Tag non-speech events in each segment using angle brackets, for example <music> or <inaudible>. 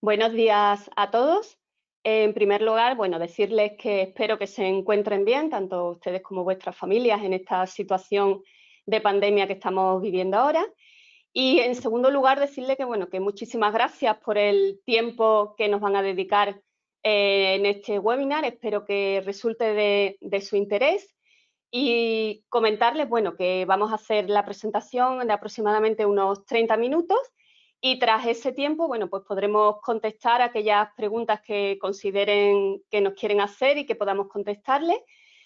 Buenos días a todos. En primer lugar, bueno, decirles que espero que se encuentren bien, tanto ustedes como vuestras familias, en esta situación de pandemia que estamos viviendo ahora. Y en segundo lugar, decirles que, bueno, que muchísimas gracias por el tiempo que nos van a dedicar eh, en este webinar. Espero que resulte de, de su interés y comentarles, bueno, que vamos a hacer la presentación de aproximadamente unos 30 minutos y tras ese tiempo, bueno, pues podremos contestar aquellas preguntas que consideren que nos quieren hacer y que podamos contestarles.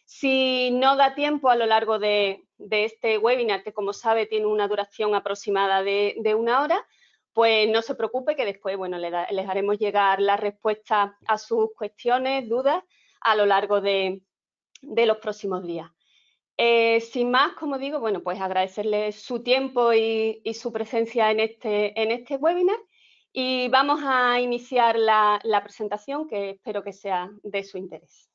Si no da tiempo a lo largo de, este webinar, que como sabe tiene una duración aproximada de, una hora, pues no se preocupe que después, bueno, les, haremos llegar las respuestas a sus cuestiones, dudas, a lo largo de los próximos días. Eh, sin más, como digo, bueno, pues agradecerle su tiempo y, su presencia en este, en este webinar y vamos a iniciar la, presentación que espero que sea de su interés.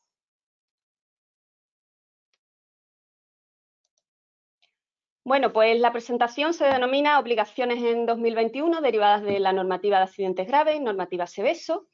Bueno, pues la presentación se denomina Obligaciones en 2021 derivadas de la normativa de accidentes graves, normativa SEVESO,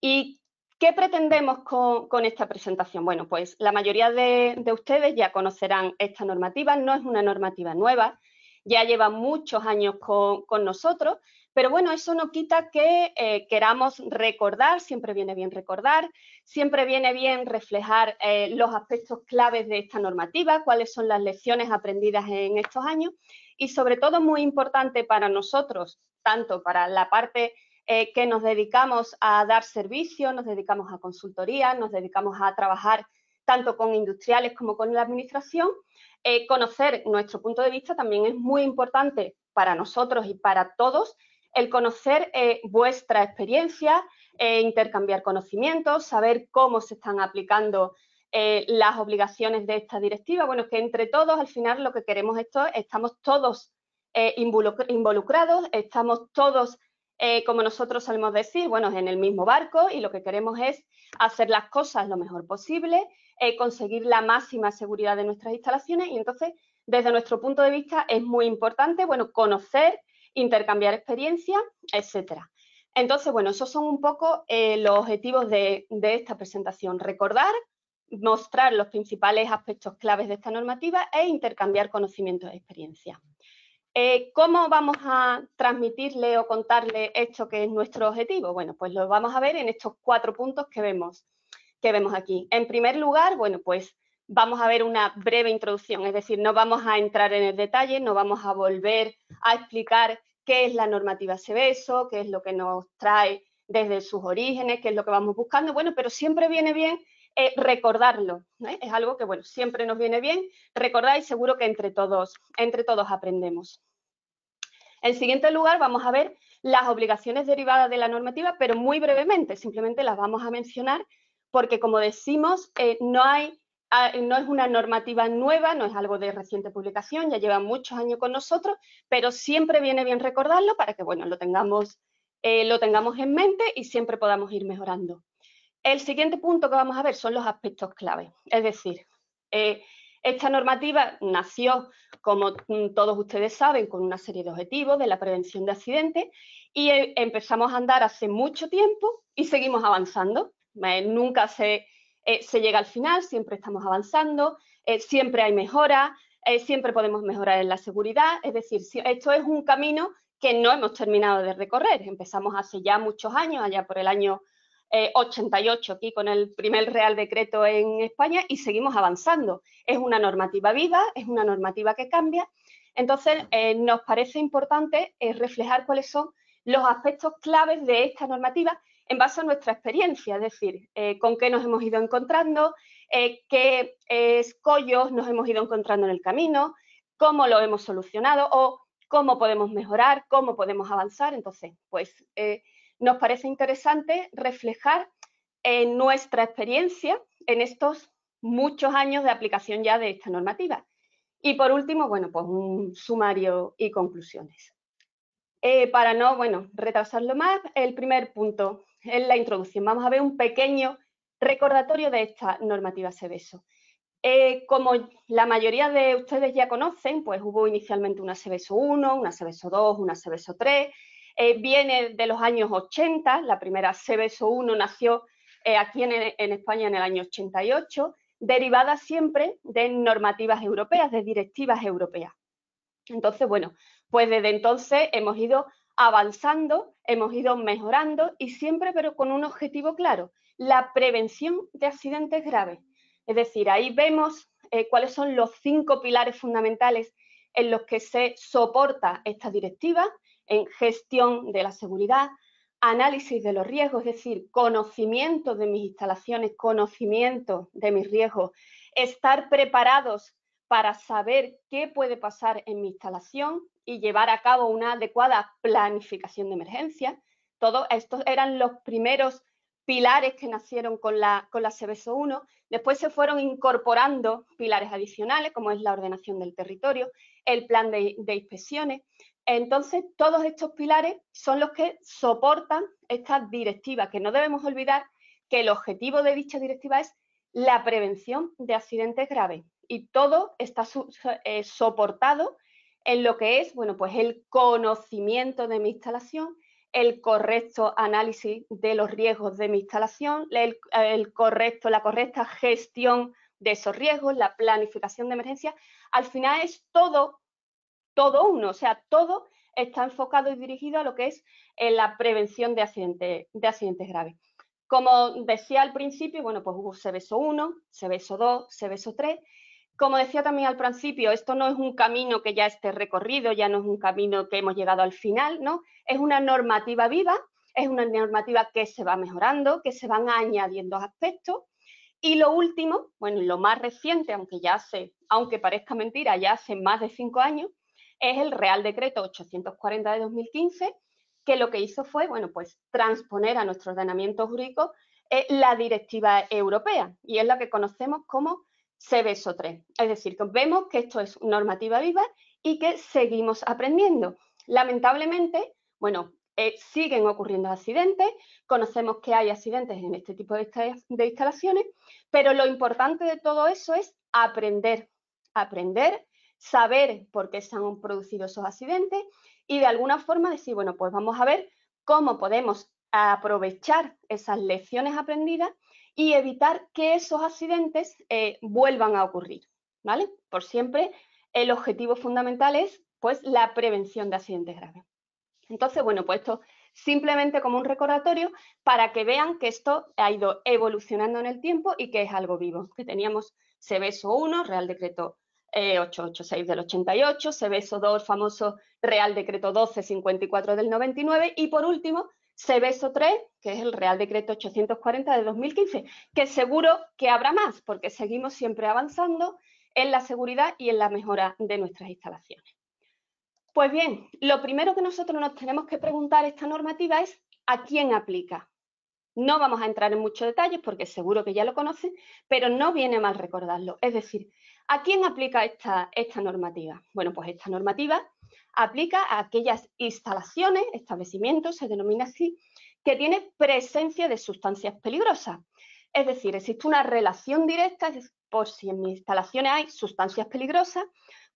¿Y ¿Qué pretendemos con, esta presentación? Bueno, pues la mayoría de, ustedes ya conocerán esta normativa, no es una normativa nueva, ya lleva muchos años con, nosotros, pero bueno, eso no quita que eh, queramos recordar, siempre viene bien recordar, siempre viene bien reflejar eh, los aspectos claves de esta normativa, cuáles son las lecciones aprendidas en estos años y sobre todo muy importante para nosotros, tanto para la parte eh, que nos dedicamos a dar servicio, nos dedicamos a consultoría, nos dedicamos a trabajar tanto con industriales como con la administración, eh, conocer nuestro punto de vista también es muy importante para nosotros y para todos, el conocer eh, vuestra experiencia, intercambiar conocimientos, saber cómo se están aplicando las obligaciones de esta directiva. Bueno, que entre todos, al final, lo que queremos esto, estamos todos involucrados, estamos todos eh, como nosotros solemos decir, bueno, en el mismo barco y lo que queremos es hacer las cosas lo mejor posible, eh, conseguir la máxima seguridad de nuestras instalaciones y entonces, desde nuestro punto de vista, es muy importante, bueno, conocer, intercambiar experiencias, etcétera. Entonces, bueno, esos son un poco eh, los objetivos de, de esta presentación. Recordar, mostrar los principales aspectos claves de esta normativa e intercambiar conocimientos y e experiencias. Eh, ¿Cómo vamos a transmitirle o contarle esto que es nuestro objetivo? Bueno, pues lo vamos a ver en estos cuatro puntos que vemos, aquí. En primer lugar, bueno, pues vamos a ver una breve introducción, es decir, no vamos a entrar en el detalle, no vamos a volver a explicar qué es la normativa CBESO, qué es lo que nos trae desde sus orígenes, qué es lo que vamos buscando, bueno, pero siempre viene bien eh, recordarlo, ¿eh? es algo que, bueno, siempre nos viene bien recordar y seguro que entre todos, entre todos aprendemos. En siguiente lugar, vamos a ver las obligaciones derivadas de la normativa, pero muy brevemente, simplemente las vamos a mencionar porque, como decimos, eh, ah, no, es una normativa nueva, no es algo de reciente publicación, ya lleva muchos años con nosotros, pero siempre viene bien recordarlo para que bueno, lo, tengamos, eh, lo tengamos en mente y siempre podamos ir mejorando. El siguiente punto que vamos a ver son los aspectos clave, es decir, eh, esta normativa nació, como mm, todos ustedes saben, con una serie de objetivos de la prevención de accidentes y eh, empezamos a andar hace mucho tiempo y seguimos avanzando. Eh, nunca eh, se, llega al final, siempre estamos avanzando, siempre hay mejoras, siempre podemos mejorar en la seguridad. Es decir, esto es un camino que no hemos terminado de recorrer. Empezamos hace ya muchos años, allá por el año 88 eh, aquí con el primer Real Decreto en España y seguimos avanzando. Es una normativa viva, es una normativa que cambia. Entonces, eh, nos parece importante eh, reflejar cuáles son los aspectos claves de esta normativa en base a nuestra experiencia, es decir, con qué nos hemos ido encontrando, qué escollos nos hemos ido encontrando en el camino, cómo lo hemos solucionado o cómo podemos mejorar, cómo podemos avanzar. Entonces, pues nos parece interesante reflejar en nuestra experiencia en estos muchos años de aplicación ya de esta normativa. Y por último, bueno, pues un sumario y conclusiones. Eh, para no, retrasarlo más, el primer punto es la introducción. Vamos a ver un pequeño recordatorio de esta normativa CBSO. Eh, como la mayoría de ustedes ya conocen, pues hubo inicialmente una CBSO 1, una CBSO 2, una CBSO 3, eh, viene de los años 80, la primera CBSO 1 nació eh, aquí en, España en el año 88, derivada siempre de normativas europeas, de directivas europeas. Entonces, bueno, pues desde entonces hemos ido avanzando, hemos ido mejorando y siempre pero con un objetivo claro, la prevención de accidentes graves. Es decir, ahí vemos eh, cuáles son los cinco pilares fundamentales en los que se soporta esta directiva en gestión de la seguridad, análisis de los riesgos, es decir, conocimiento de mis instalaciones, conocimiento de mis riesgos, estar preparados para saber qué puede pasar en mi instalación y llevar a cabo una adecuada planificación de emergencia. Todos estos eran los primeros pilares que nacieron con la, con la CBSO 1. Después se fueron incorporando pilares adicionales, como es la ordenación del territorio, el plan de inspecciones, entonces, todos estos pilares son los que soportan esta directiva, que no debemos olvidar que el objetivo de dicha directiva es la prevención de accidentes graves y todo está eh, soportado en lo que es, bueno, pues el conocimiento de mi instalación, el correcto análisis de los riesgos de mi instalación, correcto, la correcta gestión de esos riesgos, la planificación de emergencia. Al final es todo todo uno, o sea, todo está enfocado y dirigido a lo que es eh, la prevención de accidentes, graves. Como decía al principio, bueno, pues hubo CBSO 1, CBSO 2, CBSO 3. Como decía también al principio, esto no es un camino que ya esté recorrido, ya no es un camino que hemos llegado al final, ¿no? Es una normativa viva, es una normativa que se va mejorando, que se van añadiendo aspectos. Y lo último, bueno, lo más reciente, aunque ya hace, aunque parezca mentira, ya hace más de cinco años, es el Real Decreto 840 de 2015, que lo que hizo fue, bueno, pues transponer a nuestro ordenamiento jurídico eh, la directiva europea y es la que conocemos como CBSO 3. Es decir, que vemos que esto es normativa viva y que seguimos aprendiendo. Lamentablemente, bueno, eh, siguen ocurriendo accidentes, conocemos que hay accidentes en este tipo de, de instalaciones, pero lo importante de todo eso es aprender, aprender saber por qué se han producido esos accidentes y de alguna forma decir, bueno, pues vamos a ver cómo podemos aprovechar esas lecciones aprendidas y evitar que esos accidentes eh, vuelvan a ocurrir, ¿vale? Por siempre el objetivo fundamental es pues la prevención de accidentes graves. Entonces, bueno, pues esto simplemente como un recordatorio para que vean que esto ha ido evolucionando en el tiempo y que es algo vivo, que teníamos CBSO 1, Real Decreto 886 eh, del 88, se 2, el famoso Real Decreto 1254 del 99 y por último seveso 3, que es el Real Decreto 840 de 2015, que seguro que habrá más porque seguimos siempre avanzando en la seguridad y en la mejora de nuestras instalaciones. Pues bien, lo primero que nosotros nos tenemos que preguntar esta normativa es ¿a quién aplica? No vamos a entrar en muchos detalles porque seguro que ya lo conocen, pero no viene mal recordarlo. Es decir, ¿A quién aplica esta, esta normativa? Bueno, pues esta normativa aplica a aquellas instalaciones, establecimientos, se denomina así, que tienen presencia de sustancias peligrosas. Es decir, existe una relación directa, por si en mis instalaciones hay sustancias peligrosas,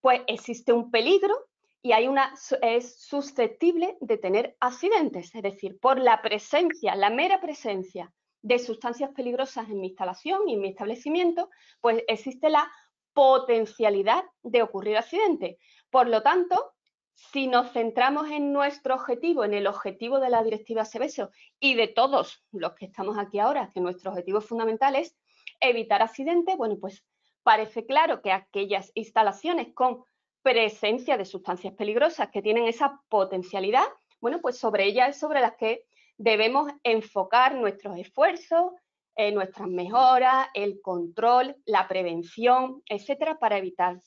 pues existe un peligro y hay una, es susceptible de tener accidentes. Es decir, por la presencia, la mera presencia de sustancias peligrosas en mi instalación y en mi establecimiento, pues existe la potencialidad de ocurrir accidente. Por lo tanto, si nos centramos en nuestro objetivo, en el objetivo de la directiva Seveso y de todos los que estamos aquí ahora, que nuestro objetivo fundamental es evitar accidentes, bueno, pues parece claro que aquellas instalaciones con presencia de sustancias peligrosas que tienen esa potencialidad, bueno, pues sobre ellas es sobre las que debemos enfocar nuestros esfuerzos, eh, nuestras mejoras, el control, la prevención, etcétera, para evitar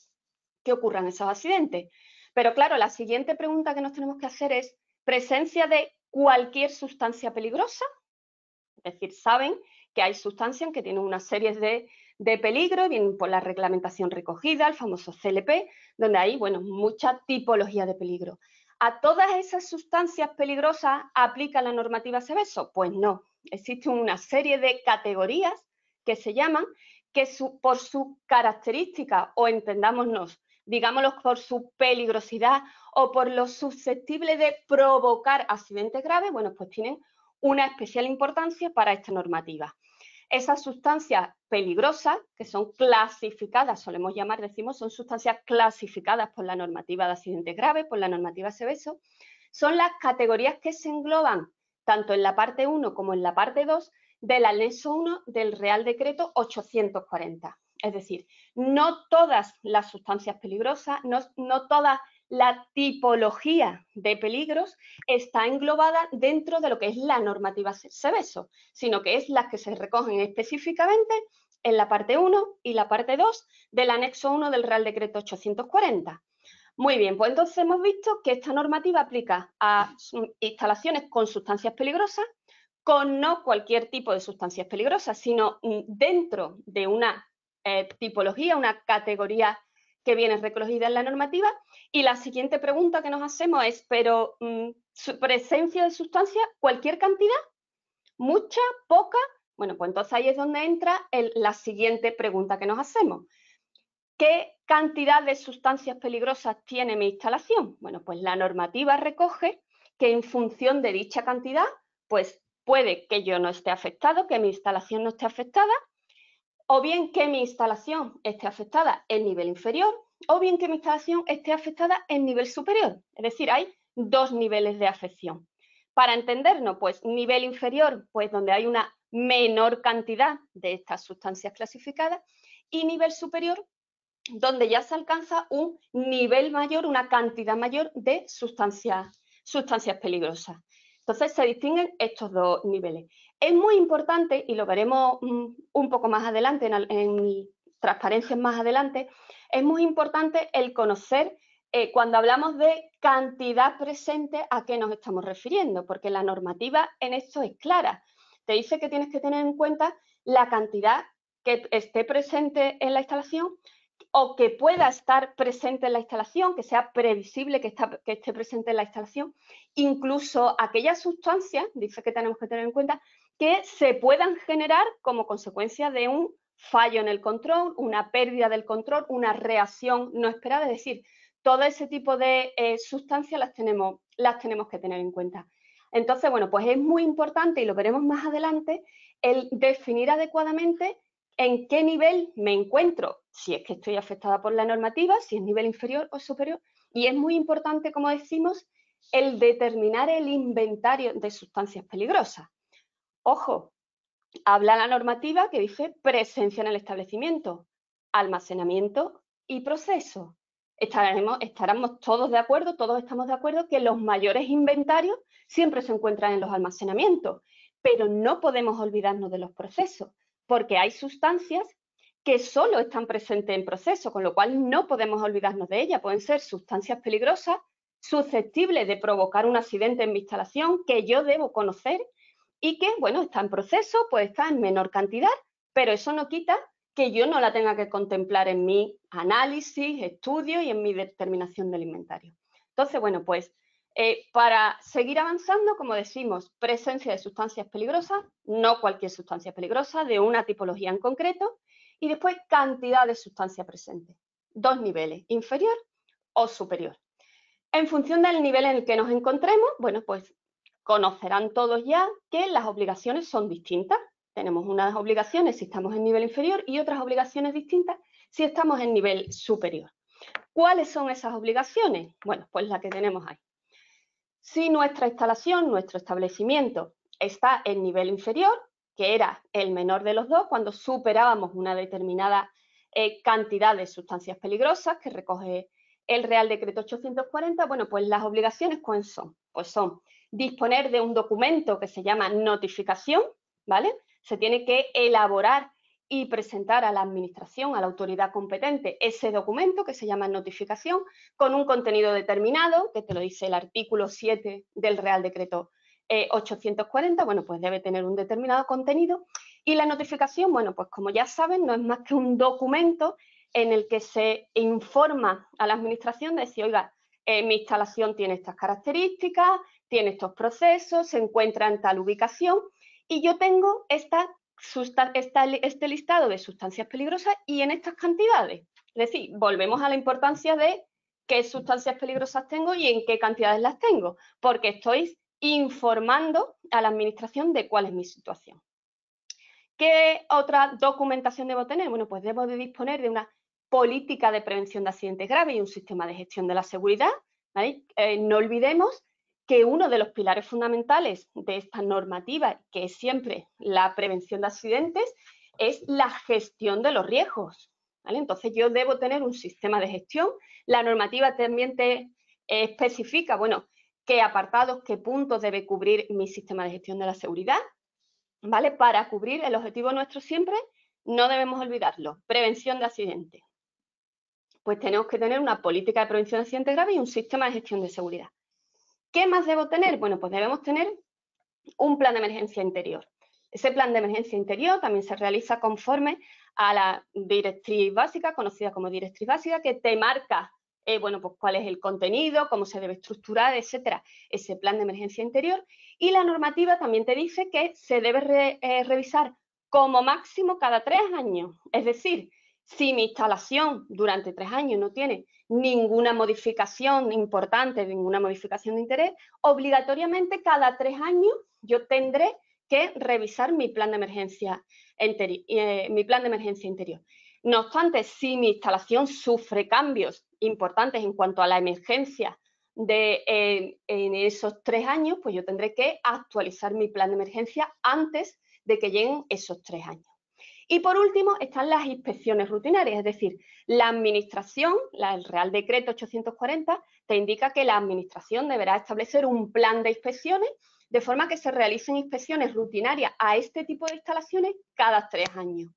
que ocurran esos accidentes. Pero claro, la siguiente pregunta que nos tenemos que hacer es, ¿presencia de cualquier sustancia peligrosa? Es decir, saben que hay sustancias que tienen una serie de, de peligros, vienen por la reglamentación recogida, el famoso CLP, donde hay, bueno, mucha tipología de peligro. ¿A todas esas sustancias peligrosas aplica la normativa Seveso? Pues no existe una serie de categorías que se llaman, que por su característica, o entendámonos, digámoslo por su peligrosidad o por lo susceptible de provocar accidentes graves, bueno, pues tienen una especial importancia para esta normativa. Esas sustancias peligrosas, que son clasificadas, solemos llamar, decimos, son sustancias clasificadas por la normativa de accidentes graves, por la normativa Seveso, son las categorías que se engloban tanto en la parte 1 como en la parte 2 del anexo 1 del Real Decreto 840. Es decir, no todas las sustancias peligrosas, no, toda la tipología de peligros está englobada dentro de lo que es la normativa sebeso, sino que es las que se recogen específicamente en la parte 1 y la parte 2 del anexo 1 del Real Decreto 840. Muy bien, pues entonces hemos visto que esta normativa aplica a instalaciones con sustancias peligrosas, con no cualquier tipo de sustancias peligrosas, sino mm, dentro de una eh, tipología, una categoría que viene recogida en la normativa. Y la siguiente pregunta que nos hacemos es, pero mm, presencia de sustancia, cualquier cantidad, mucha, poca, bueno, pues entonces ahí es donde entra la siguiente pregunta que nos hacemos. ¿Qué cantidad de sustancias peligrosas tiene mi instalación? Bueno, pues la normativa recoge que en función de dicha cantidad, pues puede que yo no esté afectado, que mi instalación no esté afectada, o bien que mi instalación esté afectada en nivel inferior, o bien que mi instalación esté afectada en nivel superior. Es decir, hay dos niveles de afección. Para entendernos, pues nivel inferior, pues donde hay una menor cantidad de estas sustancias clasificadas, y nivel superior, donde ya se alcanza un nivel mayor, una cantidad mayor de sustancias, peligrosas. Entonces se distinguen estos dos niveles. Es muy importante, y lo veremos mm, un poco más adelante, en, en transparencias más adelante, es muy importante el conocer eh, cuando hablamos de cantidad presente a qué nos estamos refiriendo, porque la normativa en esto es clara. Te dice que tienes que tener en cuenta la cantidad que esté presente en la instalación o que pueda estar presente en la instalación, que sea previsible que, esté presente en la instalación, incluso aquellas sustancias, dice que tenemos que tener en cuenta, que se puedan generar como consecuencia de un fallo en el control, una pérdida del control, una reacción no esperada, es decir, todo ese tipo de eh, sustancias las tenemos, las tenemos que tener en cuenta. Entonces, bueno, pues es muy importante, y lo veremos más adelante, el definir adecuadamente en qué nivel me encuentro, si es que estoy afectada por la normativa, si es nivel inferior o superior. Y es muy importante, como decimos, el determinar el inventario de sustancias peligrosas. Ojo, habla la normativa que dice presencia en el establecimiento, almacenamiento y proceso. Estaremos, estaremos todos de acuerdo, todos estamos de acuerdo que los mayores inventarios siempre se encuentran en los almacenamientos, pero no podemos olvidarnos de los procesos, porque hay sustancias que solo están presentes en proceso, con lo cual no podemos olvidarnos de ellas, Pueden ser sustancias peligrosas, susceptibles de provocar un accidente en mi instalación que yo debo conocer y que, bueno, está en proceso, pues está en menor cantidad, pero eso no quita que yo no la tenga que contemplar en mi análisis, estudio y en mi determinación del inventario. Entonces, bueno, pues eh, para seguir avanzando, como decimos, presencia de sustancias peligrosas, no cualquier sustancia peligrosa, de una tipología en concreto, y después cantidad de sustancia presente. Dos niveles, inferior o superior. En función del nivel en el que nos encontremos, bueno, pues conocerán todos ya que las obligaciones son distintas. Tenemos unas obligaciones si estamos en nivel inferior y otras obligaciones distintas si estamos en nivel superior. ¿Cuáles son esas obligaciones? Bueno, pues la que tenemos ahí. Si nuestra instalación, nuestro establecimiento está en nivel inferior, que era el menor de los dos, cuando superábamos una determinada eh, cantidad de sustancias peligrosas que recoge el Real Decreto 840, bueno, pues las obligaciones cuáles son? Pues son disponer de un documento que se llama notificación, ¿vale? Se tiene que elaborar y presentar a la administración, a la autoridad competente, ese documento que se llama notificación, con un contenido determinado, que te lo dice el artículo 7 del Real Decreto 840, eh, bueno, pues debe tener un determinado contenido. Y la notificación, bueno, pues como ya saben, no es más que un documento en el que se informa a la administración de decir, oiga, eh, mi instalación tiene estas características, tiene estos procesos, se encuentra en tal ubicación y yo tengo esta, este listado de sustancias peligrosas y en estas cantidades. Es decir, volvemos a la importancia de qué sustancias peligrosas tengo y en qué cantidades las tengo, porque estoy informando a la administración de cuál es mi situación. ¿Qué otra documentación debo tener? Bueno, pues debo disponer de una política de prevención de accidentes graves y un sistema de gestión de la seguridad. Eh, no olvidemos que uno de los pilares fundamentales de esta normativa, que es siempre la prevención de accidentes, es la gestión de los riesgos. Entonces yo debo tener un sistema de gestión. La normativa también te especifica, bueno, qué apartados, qué puntos debe cubrir mi sistema de gestión de la seguridad, ¿vale? Para cubrir el objetivo nuestro siempre, no debemos olvidarlo, prevención de accidentes. Pues tenemos que tener una política de prevención de accidentes graves y un sistema de gestión de seguridad. ¿Qué más debo tener? Bueno, pues debemos tener un plan de emergencia interior. Ese plan de emergencia interior también se realiza conforme a la directriz básica, conocida como directriz básica, que te marca eh, bueno, pues cuál es el contenido, cómo se debe estructurar, etcétera, ese plan de emergencia interior. Y la normativa también te dice que se debe eh, revisar como máximo cada tres años. Es decir, si mi instalación durante tres años no tiene ninguna modificación importante, ninguna modificación de interés, obligatoriamente cada tres años yo tendré que revisar mi plan de eh, mi plan de emergencia interior. No obstante, si mi instalación sufre cambios importantes en cuanto a la emergencia en esos tres años, pues yo tendré que actualizar mi plan de emergencia antes de que lleguen esos tres años. Y por último están las inspecciones rutinarias, es decir, la administración, el Real Decreto 840, te indica que la administración deberá establecer un plan de inspecciones de forma que se realicen inspecciones rutinarias a este tipo de instalaciones cada tres años.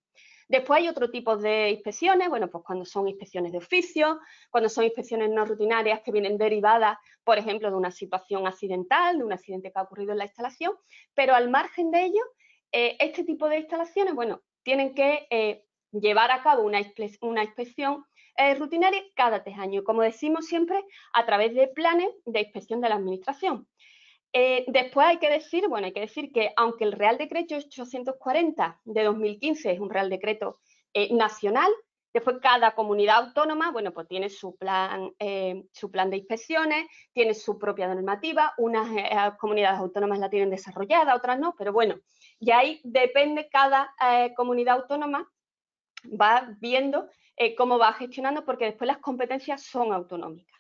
Después hay otro tipo de inspecciones, bueno, pues cuando son inspecciones de oficio, cuando son inspecciones no rutinarias que vienen derivadas, por ejemplo, de una situación accidental, de un accidente que ha ocurrido en la instalación, pero al margen de ello, eh, este tipo de instalaciones, bueno, tienen que eh, llevar a cabo una, inspección eh, rutinaria cada tres años, como decimos siempre, a través de planes de inspección de la Administración. Eh, después hay que decir, bueno, hay que decir que aunque el Real Decreto 840 de 2015 es un Real Decreto eh, nacional, después cada comunidad autónoma, bueno, pues tiene su plan, eh, su plan de inspecciones, tiene su propia normativa, unas comunidades autónomas la tienen desarrollada, otras no, pero bueno, y ahí depende cada comunidad autónoma, va viendo cómo va gestionando, porque después las competencias son autonómicas.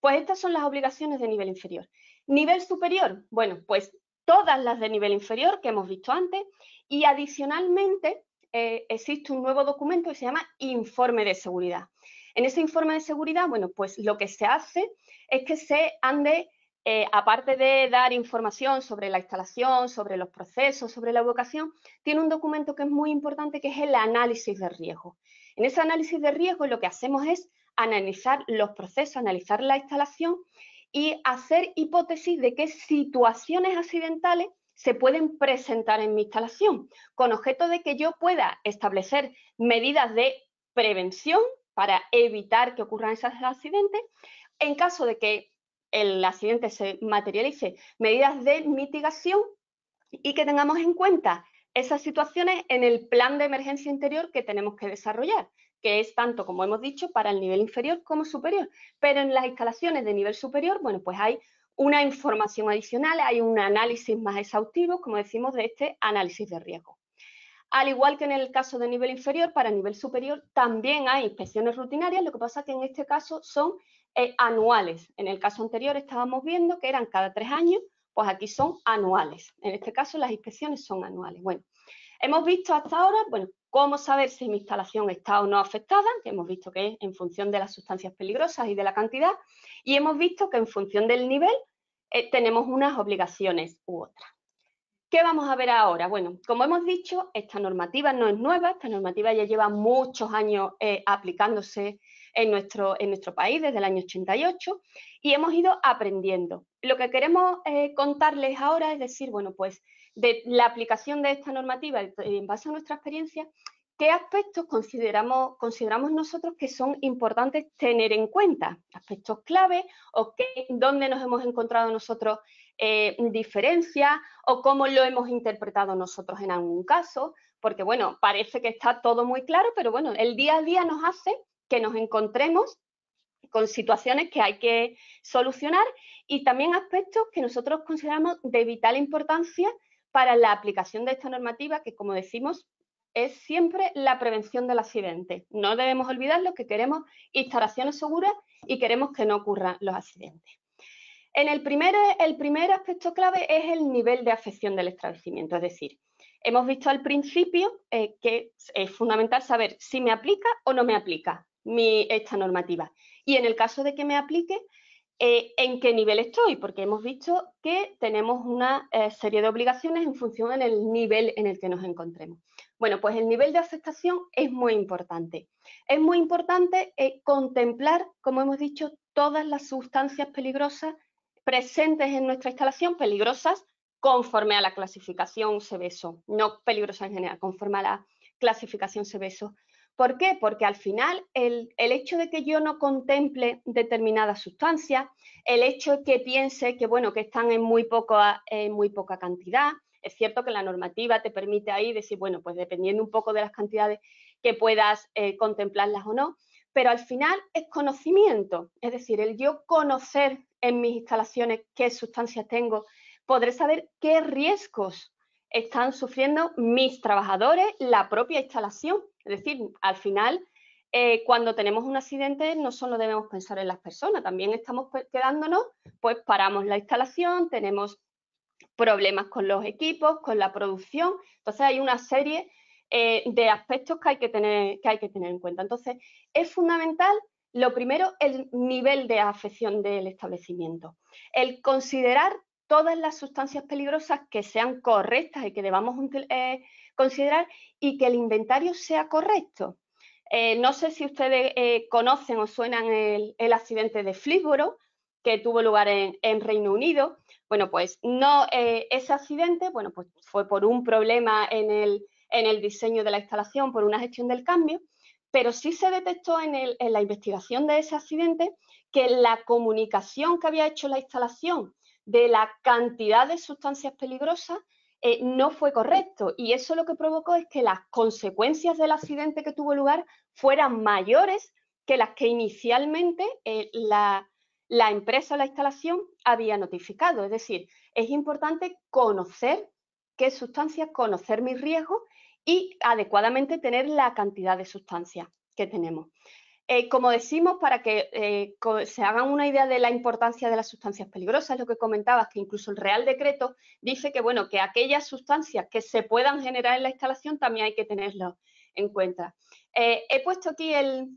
Pues estas son las obligaciones de nivel inferior. Nivel superior, bueno, pues todas las de nivel inferior que hemos visto antes y adicionalmente eh, existe un nuevo documento que se llama informe de seguridad. En ese informe de seguridad, bueno, pues lo que se hace es que se ande, eh, aparte de dar información sobre la instalación, sobre los procesos, sobre la vocación tiene un documento que es muy importante que es el análisis de riesgo. En ese análisis de riesgo lo que hacemos es analizar los procesos, analizar la instalación y hacer hipótesis de qué situaciones accidentales se pueden presentar en mi instalación, con objeto de que yo pueda establecer medidas de prevención para evitar que ocurran esos accidentes. En caso de que el accidente se materialice, medidas de mitigación y que tengamos en cuenta esas situaciones en el plan de emergencia interior que tenemos que desarrollar que es tanto, como hemos dicho, para el nivel inferior como superior. Pero en las instalaciones de nivel superior, bueno, pues hay una información adicional, hay un análisis más exhaustivo, como decimos, de este análisis de riesgo. Al igual que en el caso de nivel inferior, para nivel superior también hay inspecciones rutinarias, lo que pasa que en este caso son eh, anuales. En el caso anterior estábamos viendo que eran cada tres años, pues aquí son anuales. En este caso las inspecciones son anuales. Bueno, hemos visto hasta ahora, bueno, cómo saber si mi instalación está o no afectada, que hemos visto que es en función de las sustancias peligrosas y de la cantidad, y hemos visto que en función del nivel eh, tenemos unas obligaciones u otras. ¿Qué vamos a ver ahora? Bueno, como hemos dicho, esta normativa no es nueva, esta normativa ya lleva muchos años eh, aplicándose en nuestro, en nuestro país desde el año 88 y hemos ido aprendiendo. Lo que queremos eh, contarles ahora es decir, bueno, pues de la aplicación de esta normativa en base a nuestra experiencia, ¿qué aspectos consideramos, consideramos nosotros que son importantes tener en cuenta? Aspectos clave o dónde nos hemos encontrado nosotros eh, diferencias o cómo lo hemos interpretado nosotros en algún caso, porque bueno, parece que está todo muy claro, pero bueno, el día a día nos hace que nos encontremos con situaciones que hay que solucionar y también aspectos que nosotros consideramos de vital importancia para la aplicación de esta normativa, que como decimos, es siempre la prevención del accidente. No debemos olvidar lo que queremos instalaciones seguras y queremos que no ocurran los accidentes. En el primer, el primer aspecto clave es el nivel de afección del establecimiento, es decir, hemos visto al principio eh, que es fundamental saber si me aplica o no me aplica esta normativa. Y en el caso de que me aplique, eh, en qué nivel estoy, porque hemos dicho que tenemos una eh, serie de obligaciones en función del nivel en el que nos encontremos. Bueno, pues el nivel de aceptación es muy importante. Es muy importante eh, contemplar, como hemos dicho, todas las sustancias peligrosas presentes en nuestra instalación, peligrosas conforme a la clasificación CBSO, no peligrosas en general, conforme a la clasificación CBSO. ¿Por qué? Porque al final el, hecho de que yo no contemple determinadas sustancias, el hecho de que piense que, bueno, que están en muy, poca, en muy poca cantidad, es cierto que la normativa te permite ahí decir, bueno, pues dependiendo un poco de las cantidades que puedas eh, contemplarlas o no, pero al final es conocimiento, es decir, el yo conocer en mis instalaciones qué sustancias tengo, podré saber qué riesgos están sufriendo mis trabajadores, la propia instalación es decir, al final, eh, cuando tenemos un accidente no solo debemos pensar en las personas, también estamos pues, quedándonos, pues paramos la instalación, tenemos problemas con los equipos, con la producción, entonces hay una serie eh, de aspectos que hay que, tener, que hay que tener en cuenta. Entonces, es fundamental lo primero, el nivel de afección del establecimiento. El considerar todas las sustancias peligrosas que sean correctas y que debamos eh, considerar y que el inventario sea correcto. Eh, no sé si ustedes eh, conocen o suenan el, accidente de Flisboro que tuvo lugar en, Reino Unido. Bueno, pues no eh, ese accidente, bueno, pues fue por un problema en el, diseño de la instalación, por una gestión del cambio, pero sí se detectó en la investigación de ese accidente que la comunicación que había hecho la instalación de la cantidad de sustancias peligrosas eh, no fue correcto y eso lo que provocó es que las consecuencias del accidente que tuvo lugar fueran mayores que las que inicialmente eh, la, la empresa o la instalación había notificado. Es decir, es importante conocer qué sustancias, conocer mis riesgos y adecuadamente tener la cantidad de sustancias que tenemos. Eh, como decimos, para que eh, se hagan una idea de la importancia de las sustancias peligrosas, lo que comentabas, que incluso el Real Decreto dice que, bueno, que aquellas sustancias que se puedan generar en la instalación también hay que tenerlo en cuenta. Eh, he puesto aquí el,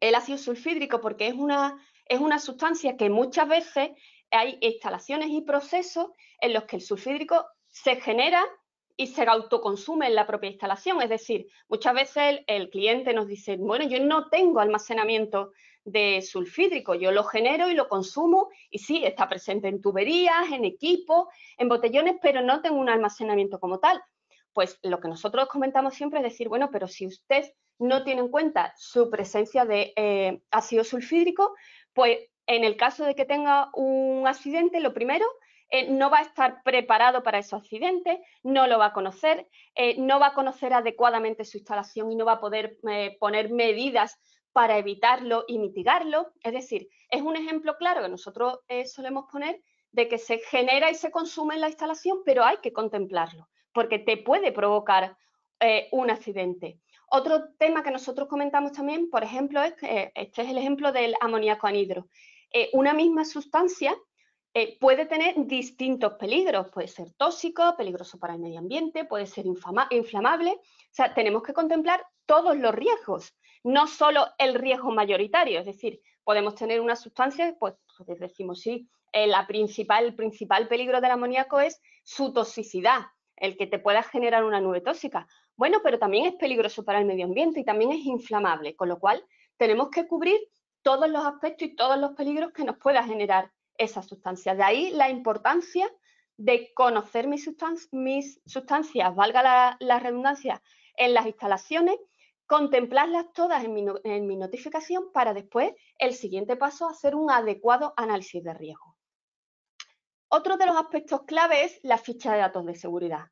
el, ácido sulfídrico porque es una, es una sustancia que muchas veces hay instalaciones y procesos en los que el sulfídrico se genera y se autoconsume en la propia instalación. Es decir, muchas veces el, cliente nos dice, bueno, yo no tengo almacenamiento de sulfídrico, yo lo genero y lo consumo y sí, está presente en tuberías, en equipos, en botellones, pero no tengo un almacenamiento como tal. Pues lo que nosotros comentamos siempre es decir, bueno, pero si usted no tiene en cuenta su presencia de eh, ácido sulfídrico, pues en el caso de que tenga un accidente, lo primero eh, no va a estar preparado para esos accidentes, no lo va a conocer, eh, no va a conocer adecuadamente su instalación y no va a poder eh, poner medidas para evitarlo y mitigarlo. Es decir, es un ejemplo claro que nosotros solemos poner de que se genera y se consume en la instalación, pero hay que contemplarlo, porque te puede provocar un accidente. Otro tema que nosotros comentamos también, por ejemplo, es, este es el ejemplo del amoníaco anhidro. una misma sustancia eh, puede tener distintos peligros, puede ser tóxico, peligroso para el medio ambiente, puede ser inflamable, o sea, tenemos que contemplar todos los riesgos, no solo el riesgo mayoritario, es decir, podemos tener una sustancia, pues, pues decimos sí, eh, la el principal peligro del amoníaco es su toxicidad, el que te pueda generar una nube tóxica. Bueno, pero también es peligroso para el medio ambiente y también es inflamable, con lo cual tenemos que cubrir todos los aspectos y todos los peligros que nos pueda generar esas sustancias. De ahí la importancia de conocer mis, sustancias, valga la, redundancia, en las instalaciones, contemplarlas todas en mi, notificación para después, el siguiente paso, hacer un adecuado análisis de riesgo. Otro de los aspectos clave es la ficha de datos de seguridad.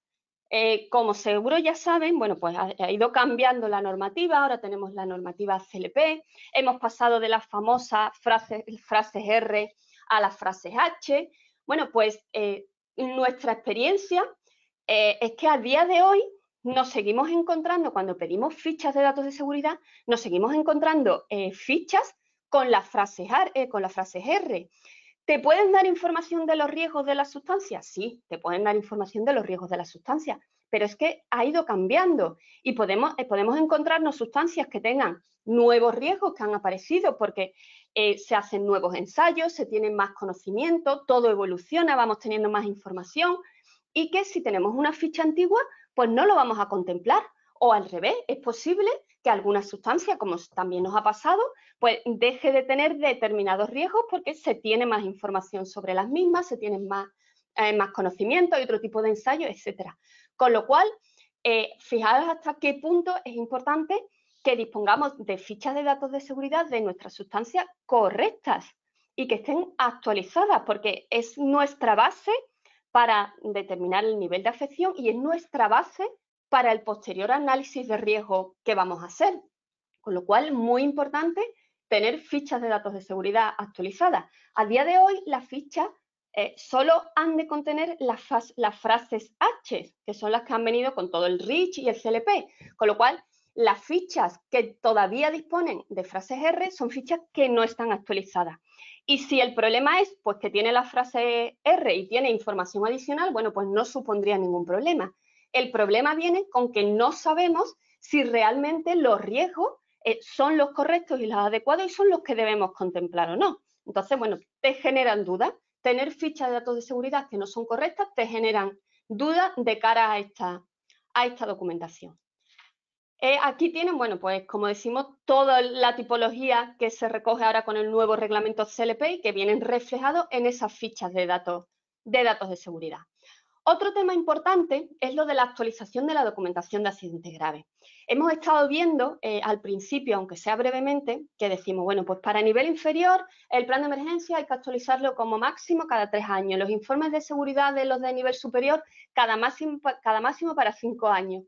Eh, como seguro ya saben, bueno, pues ha, ido cambiando la normativa, ahora tenemos la normativa CLP, hemos pasado de las famosas frases, frases R a las frases H. Bueno, pues eh, nuestra experiencia eh, es que a día de hoy nos seguimos encontrando, cuando pedimos fichas de datos de seguridad, nos seguimos encontrando eh, fichas con las, frases, con las frases R. ¿Te pueden dar información de los riesgos de las sustancias? Sí, te pueden dar información de los riesgos de la sustancias, pero es que ha ido cambiando y eh, podemos, encontrarnos sustancias que tengan nuevos riesgos que han aparecido porque eh, se hacen nuevos ensayos, se tiene más conocimiento, todo evoluciona, vamos teniendo más información y que si tenemos una ficha antigua, pues no lo vamos a contemplar. O al revés, es posible que alguna sustancia, como también nos ha pasado, pues deje de tener determinados riesgos porque se tiene más información sobre las mismas, se tiene eh, más, conocimiento, y otro tipo de ensayo, etcétera. Con lo cual, eh, fijaros hasta qué punto es importante que dispongamos de fichas de datos de seguridad de nuestras sustancias correctas y que estén actualizadas, porque es nuestra base para determinar el nivel de afección y es nuestra base para el posterior análisis de riesgo que vamos a hacer. Con lo cual, muy importante tener fichas de datos de seguridad actualizadas. A día de hoy, las fichas eh, solo han de contener las, frases H, que son las que han venido con todo el rich y el CLP, con lo cual las fichas que todavía disponen de frases R son fichas que no están actualizadas. Y si el problema es pues, que tiene la frase R y tiene información adicional, bueno, pues no supondría ningún problema. El problema viene con que no sabemos si realmente los riesgos eh, son los correctos y los adecuados y son los que debemos contemplar o no. Entonces, bueno, te generan dudas tener fichas de datos de seguridad que no son correctas te generan dudas de cara a esta, a esta documentación. Eh, aquí tienen, bueno, pues como decimos, toda la tipología que se recoge ahora con el nuevo reglamento CLP y que vienen reflejados en esas fichas de datos, de datos de seguridad. Otro tema importante es lo de la actualización de la documentación de accidentes graves. Hemos estado viendo eh, al principio, aunque sea brevemente, que decimos, bueno, pues para nivel inferior el plan de emergencia hay que actualizarlo como máximo cada tres años, los informes de seguridad de los de nivel superior cada máximo, cada máximo para cinco años.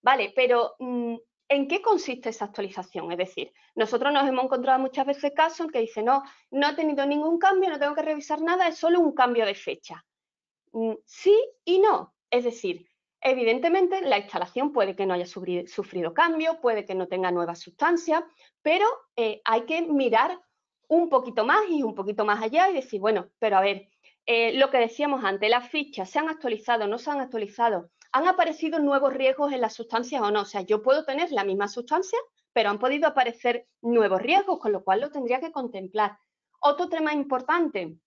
Vale, pero mm, ¿En qué consiste esa actualización? Es decir, nosotros nos hemos encontrado muchas veces casos en que dicen, no, no he tenido ningún cambio, no tengo que revisar nada, es solo un cambio de fecha. Mm, sí y no. Es decir, evidentemente la instalación puede que no haya sufrido cambio, puede que no tenga nuevas sustancias, pero eh, hay que mirar un poquito más y un poquito más allá y decir, bueno, pero a ver, eh, lo que decíamos antes, las fichas se han actualizado, no se han actualizado, han aparecido nuevos riesgos en las sustancias o no. O sea, yo puedo tener la misma sustancia, pero han podido aparecer nuevos riesgos, con lo cual lo tendría que contemplar. Otro tema importante,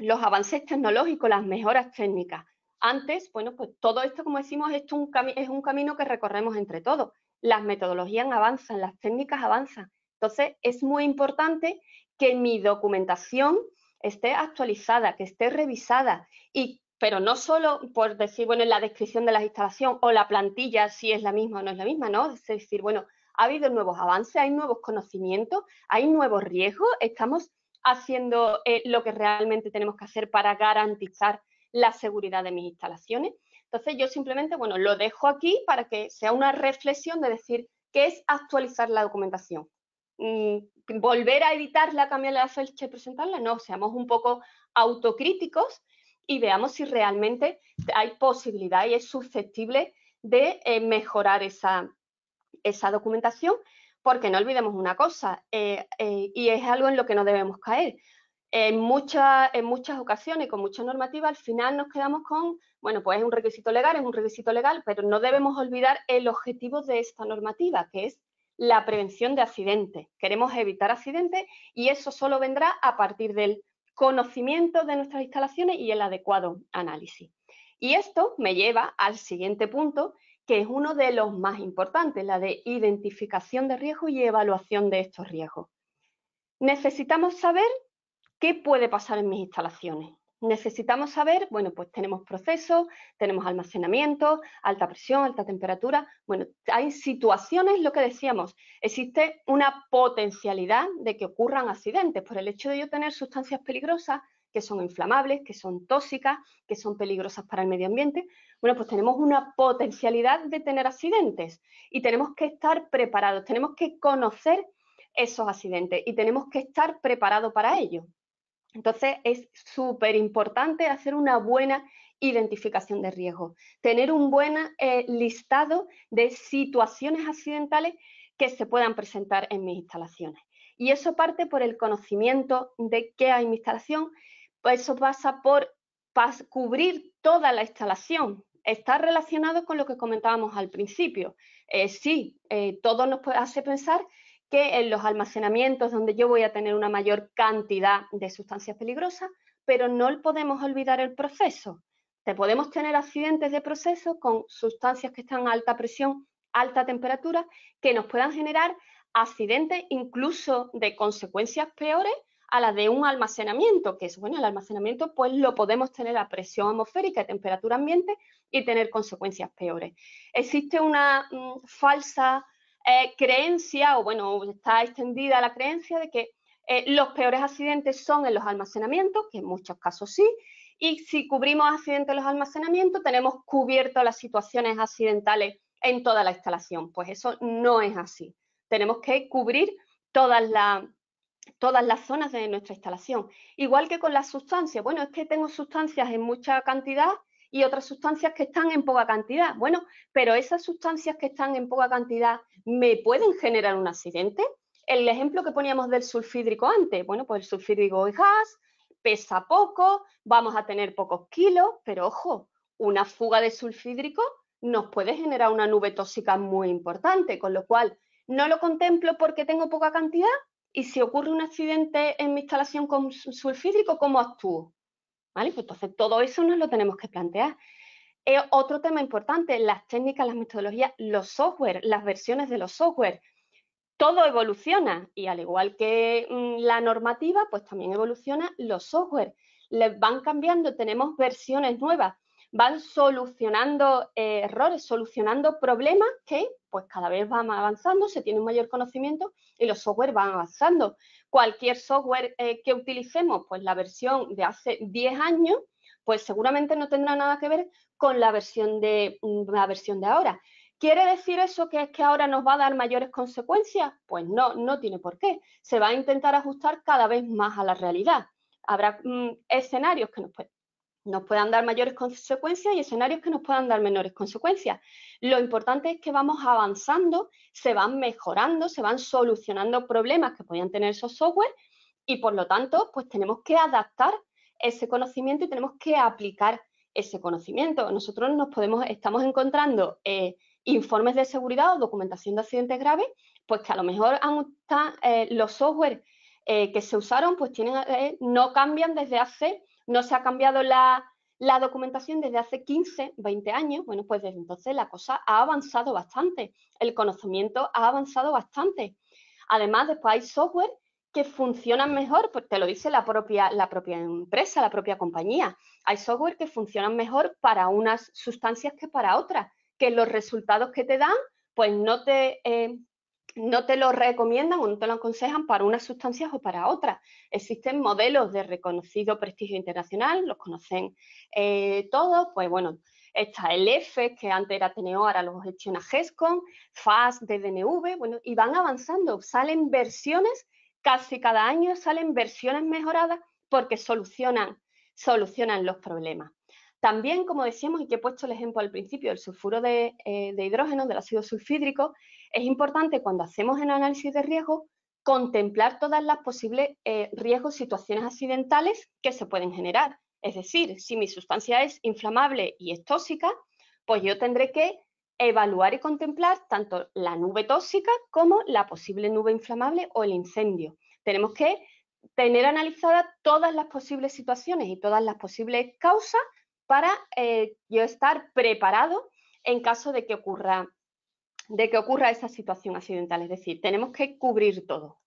los avances tecnológicos, las mejoras técnicas. Antes, bueno, pues todo esto, como decimos, un es un camino que recorremos entre todos. Las metodologías avanzan, las técnicas avanzan. Entonces, es muy importante que mi documentación esté actualizada, que esté revisada, y, pero no solo por decir, bueno, en la descripción de la instalación o la plantilla si es la misma o no es la misma, ¿no? Es decir, bueno, ha habido nuevos avances, hay nuevos conocimientos, hay nuevos riesgos, estamos haciendo eh, lo que realmente tenemos que hacer para garantizar la seguridad de mis instalaciones. Entonces yo simplemente, bueno, lo dejo aquí para que sea una reflexión de decir qué es actualizar la documentación. Mm, volver a editarla, cambiar la fecha y presentarla, no, seamos un poco autocríticos y veamos si realmente hay posibilidad y es susceptible de eh, mejorar esa, esa documentación porque no olvidemos una cosa, eh, eh, y es algo en lo que no debemos caer. En muchas, en muchas ocasiones, con mucha normativa, al final nos quedamos con, bueno, pues es un requisito legal, es un requisito legal, pero no debemos olvidar el objetivo de esta normativa, que es la prevención de accidentes. Queremos evitar accidentes y eso solo vendrá a partir del conocimiento de nuestras instalaciones y el adecuado análisis. Y esto me lleva al siguiente punto, que es uno de los más importantes, la de identificación de riesgos y evaluación de estos riesgos. Necesitamos saber qué puede pasar en mis instalaciones. Necesitamos saber, bueno, pues tenemos procesos, tenemos almacenamiento, alta presión, alta temperatura. Bueno, hay situaciones, lo que decíamos, existe una potencialidad de que ocurran accidentes. Por el hecho de yo tener sustancias peligrosas, que son inflamables, que son tóxicas, que son peligrosas para el medio ambiente, bueno, pues tenemos una potencialidad de tener accidentes y tenemos que estar preparados, tenemos que conocer esos accidentes y tenemos que estar preparados para ello. Entonces, es súper importante hacer una buena identificación de riesgos, tener un buen eh, listado de situaciones accidentales que se puedan presentar en mis instalaciones. Y eso parte por el conocimiento de qué hay en mi instalación, pues eso pasa por cubrir toda la instalación. Está relacionado con lo que comentábamos al principio. Eh, sí, eh, todo nos hace pensar que en los almacenamientos donde yo voy a tener una mayor cantidad de sustancias peligrosas, pero no podemos olvidar el proceso. Te podemos tener accidentes de proceso con sustancias que están a alta presión, alta temperatura, que nos puedan generar accidentes incluso de consecuencias peores a la de un almacenamiento, que es, bueno, el almacenamiento pues lo podemos tener a presión atmosférica y temperatura ambiente y tener consecuencias peores. Existe una mm, falsa eh, creencia, o bueno, está extendida la creencia de que eh, los peores accidentes son en los almacenamientos, que en muchos casos sí, y si cubrimos accidentes en los almacenamientos, tenemos cubiertas las situaciones accidentales en toda la instalación. Pues eso no es así. Tenemos que cubrir todas las todas las zonas de nuestra instalación. Igual que con las sustancias. Bueno, es que tengo sustancias en mucha cantidad y otras sustancias que están en poca cantidad. Bueno, pero esas sustancias que están en poca cantidad me pueden generar un accidente. El ejemplo que poníamos del sulfídrico antes, bueno, pues el sulfídrico es gas, pesa poco, vamos a tener pocos kilos, pero ojo, una fuga de sulfídrico nos puede generar una nube tóxica muy importante, con lo cual no lo contemplo porque tengo poca cantidad, y si ocurre un accidente en mi instalación con sulfídrico, ¿cómo actúo? ¿Vale? Pues entonces todo eso nos lo tenemos que plantear. Eh, otro tema importante, las técnicas, las metodologías, los software, las versiones de los software. Todo evoluciona y al igual que mm, la normativa, pues también evoluciona los software. Les van cambiando, tenemos versiones nuevas van solucionando eh, errores, solucionando problemas que pues cada vez van avanzando, se tiene un mayor conocimiento y los software van avanzando. Cualquier software eh, que utilicemos, pues la versión de hace 10 años, pues seguramente no tendrá nada que ver con la versión de, mm, versión de ahora. ¿Quiere decir eso que es que ahora nos va a dar mayores consecuencias? Pues no, no tiene por qué. Se va a intentar ajustar cada vez más a la realidad. Habrá mm, escenarios que nos pueden nos puedan dar mayores consecuencias y escenarios que nos puedan dar menores consecuencias. Lo importante es que vamos avanzando, se van mejorando, se van solucionando problemas que podían tener esos software y por lo tanto pues tenemos que adaptar ese conocimiento y tenemos que aplicar ese conocimiento. Nosotros nos podemos, estamos encontrando eh, informes de seguridad o documentación de accidentes graves, pues que a lo mejor eh, los software eh, que se usaron pues tienen, no cambian desde hace no se ha cambiado la, documentación desde hace 15, 20 años, bueno, pues desde entonces la cosa ha avanzado bastante, el conocimiento ha avanzado bastante. Además, después hay software que funcionan mejor, pues te lo dice la propia, la propia empresa, la propia compañía. Hay software que funcionan mejor para unas sustancias que para otras, que los resultados que te dan, pues no te, eh, no te lo recomiendan o no te lo aconsejan para unas sustancias o para otras. Existen modelos de reconocido prestigio internacional, los conocen eh, todos, pues bueno, está el F, que antes era TNO, ahora lo gestiona GESCON, FAS, DDNV, bueno, y van avanzando, salen versiones, casi cada año salen versiones mejoradas porque solucionan, solucionan los problemas. También, como decíamos, y que he puesto el ejemplo al principio, el sulfuro de, eh, de hidrógeno, del ácido sulfídrico, es importante cuando hacemos el análisis de riesgo contemplar todas las posibles eh, riesgos, situaciones accidentales que se pueden generar. Es decir, si mi sustancia es inflamable y es tóxica, pues yo tendré que evaluar y contemplar tanto la nube tóxica como la posible nube inflamable o el incendio. Tenemos que tener analizadas todas las posibles situaciones y todas las posibles causas para eh, yo estar preparado en caso de que ocurra de que ocurra esa situación accidental, es decir, tenemos que cubrir todo.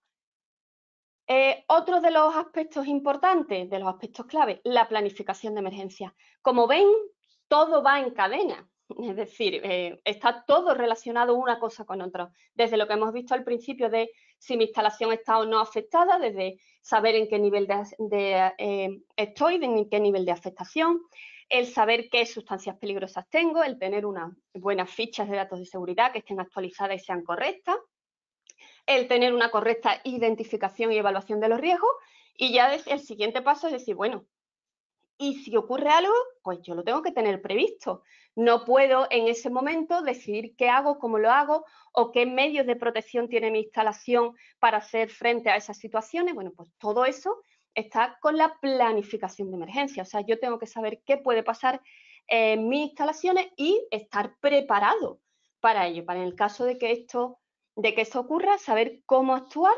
Eh, otro de los aspectos importantes, de los aspectos clave, la planificación de emergencia. Como ven, todo va en cadena, <laughs> es decir, eh, está todo relacionado una cosa con otra, desde lo que hemos visto al principio de si mi instalación está o no afectada, desde saber en qué nivel de, eh, estoy, en qué nivel de afectación, el saber qué sustancias peligrosas tengo, el tener unas buenas fichas de datos de seguridad que estén actualizadas y sean correctas, el tener una correcta identificación y evaluación de los riesgos y ya el siguiente paso es decir, bueno, y si ocurre algo, pues yo lo tengo que tener previsto. No puedo en ese momento decidir qué hago, cómo lo hago o qué medios de protección tiene mi instalación para hacer frente a esas situaciones. Bueno, pues todo eso está con la planificación de emergencia. O sea, yo tengo que saber qué puede pasar en mis instalaciones y estar preparado para ello, para en el caso de que esto, de que esto ocurra, saber cómo actuar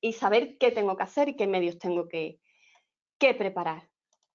y saber qué tengo que hacer y qué medios tengo que, que preparar.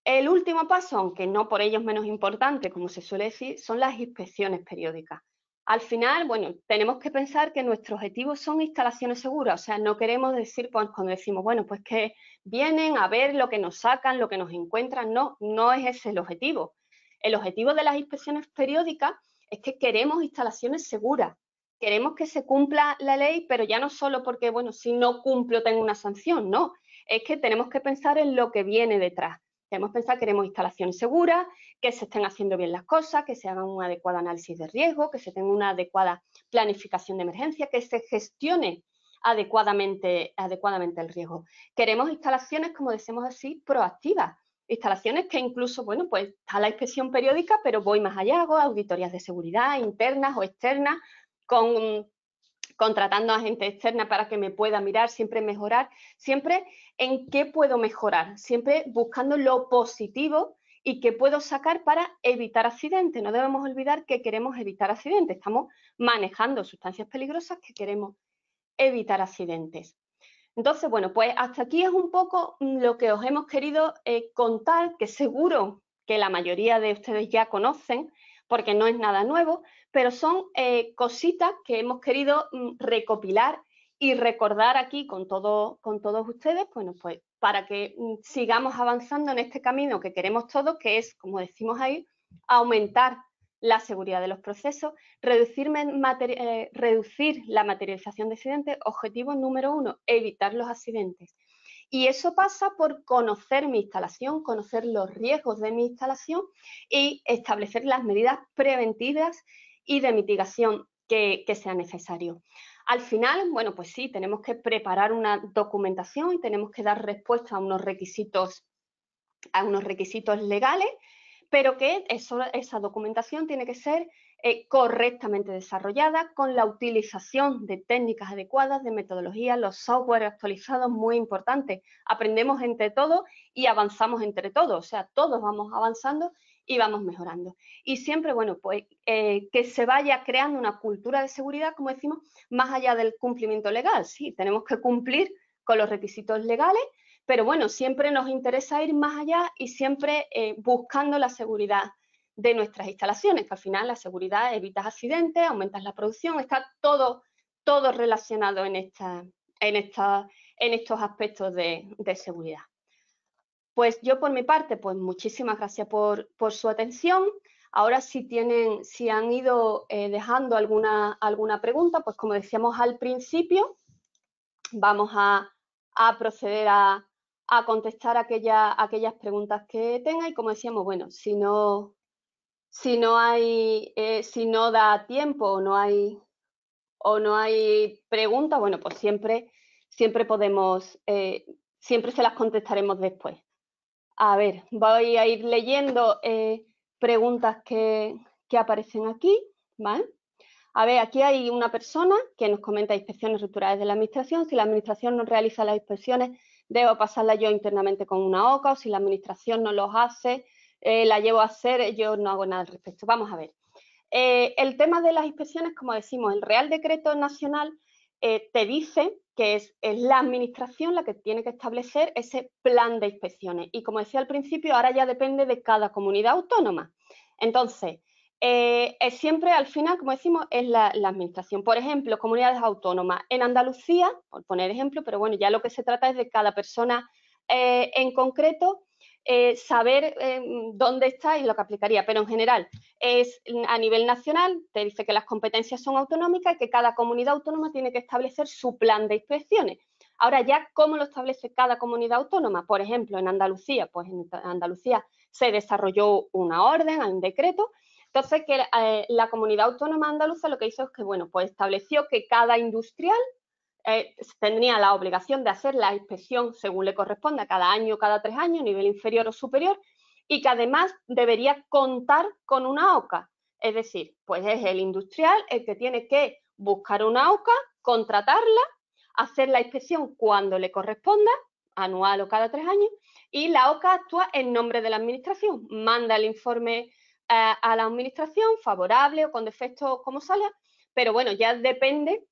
El último paso, aunque no por ello es menos importante, como se suele decir, son las inspecciones periódicas. Al final, bueno, tenemos que pensar que nuestro objetivo son instalaciones seguras, o sea, no queremos decir pues, cuando decimos, bueno, pues que vienen a ver lo que nos sacan, lo que nos encuentran, no, no es ese el objetivo. El objetivo de las inspecciones periódicas es que queremos instalaciones seguras, queremos que se cumpla la ley, pero ya no solo porque, bueno, si no cumplo tengo una sanción, no, es que tenemos que pensar en lo que viene detrás. Debemos pensar que queremos instalaciones seguras, que se estén haciendo bien las cosas, que se haga un adecuado análisis de riesgo, que se tenga una adecuada planificación de emergencia, que se gestione adecuadamente, el riesgo. Queremos instalaciones, como decimos así, proactivas, instalaciones que incluso, bueno, pues está la inspección periódica, pero voy más allá, hago auditorías de seguridad internas o externas con contratando a gente externa para que me pueda mirar, siempre mejorar, siempre en qué puedo mejorar, siempre buscando lo positivo y qué puedo sacar para evitar accidentes. No debemos olvidar que queremos evitar accidentes, estamos manejando sustancias peligrosas que queremos evitar accidentes. Entonces, bueno, pues hasta aquí es un poco mm, lo que os hemos querido eh, contar, que seguro que la mayoría de ustedes ya conocen, porque no es nada nuevo, pero son eh, cositas que hemos querido mm, recopilar y recordar aquí con, todo, con todos ustedes, bueno, pues para que mm, sigamos avanzando en este camino que queremos todos, que es, como decimos ahí, aumentar la seguridad de los procesos, reducir, eh, reducir la materialización de accidentes, objetivo número uno, evitar los accidentes. Y eso pasa por conocer mi instalación, conocer los riesgos de mi instalación y establecer las medidas preventivas y de mitigación que, sea necesario. Al final, bueno, pues sí, tenemos que preparar una documentación y tenemos que dar respuesta a unos requisitos, a unos requisitos legales, pero que esa documentación tiene que ser eh, correctamente desarrollada, con la utilización de técnicas adecuadas, de metodologías, los software actualizados, muy importante. Aprendemos entre todos y avanzamos entre todos, o sea, todos vamos avanzando y vamos mejorando. Y siempre, bueno, pues eh, que se vaya creando una cultura de seguridad, como decimos, más allá del cumplimiento legal. Sí, tenemos que cumplir con los requisitos legales, pero bueno, siempre nos interesa ir más allá y siempre eh, buscando la seguridad de nuestras instalaciones, que al final la seguridad, evita accidentes, aumentas la producción, está todo, todo relacionado en, esta, en, esta, en estos aspectos de, seguridad. Pues yo por mi parte, pues muchísimas gracias por, por su atención. Ahora si tienen, si han ido eh, dejando alguna, alguna pregunta, pues como decíamos al principio, vamos a, a proceder a, a contestar aquella, aquellas preguntas que tenga y como decíamos, bueno, si no, si no hay, eh, si no da tiempo o no hay, o no hay preguntas, bueno, pues siempre, siempre podemos, eh, siempre se las contestaremos después. A ver, voy a ir leyendo eh, preguntas que, aparecen aquí, A ver, aquí hay una persona que nos comenta inspecciones estructurales de la administración. Si la administración no realiza las inspecciones, debo pasarla yo internamente con una OCA o si la administración no los hace, eh, la llevo a hacer, eh, yo no hago nada al respecto. Vamos a ver. Eh, el tema de las inspecciones, como decimos, el Real Decreto Nacional te dice que es, la administración la que tiene que establecer ese plan de inspecciones. Y como decía al principio, ahora ya depende de cada comunidad autónoma. Entonces, es siempre al final, como decimos, es la, administración. Por ejemplo, comunidades autónomas. En Andalucía, por poner ejemplo, pero bueno, ya lo que se trata es de cada persona en concreto, eh, saber eh, dónde está y lo que aplicaría, pero en general es a nivel nacional, te dice que las competencias son autonómicas y que cada comunidad autónoma tiene que establecer su plan de inspecciones. Ahora ya, ¿cómo lo establece cada comunidad autónoma? Por ejemplo, en Andalucía, pues en Andalucía se desarrolló una orden, un decreto, entonces que eh, la comunidad autónoma andaluza lo que hizo es que, bueno, pues estableció que cada industrial eh, tendría la obligación de hacer la inspección según le corresponda cada año, o cada tres años, nivel inferior o superior, y que además debería contar con una OCA. Es decir, pues es el industrial el que tiene que buscar una OCA, contratarla, hacer la inspección cuando le corresponda, anual o cada tres años, y la OCA actúa en nombre de la Administración, manda el informe eh, a la Administración, favorable o con defecto como salga, pero bueno, ya depende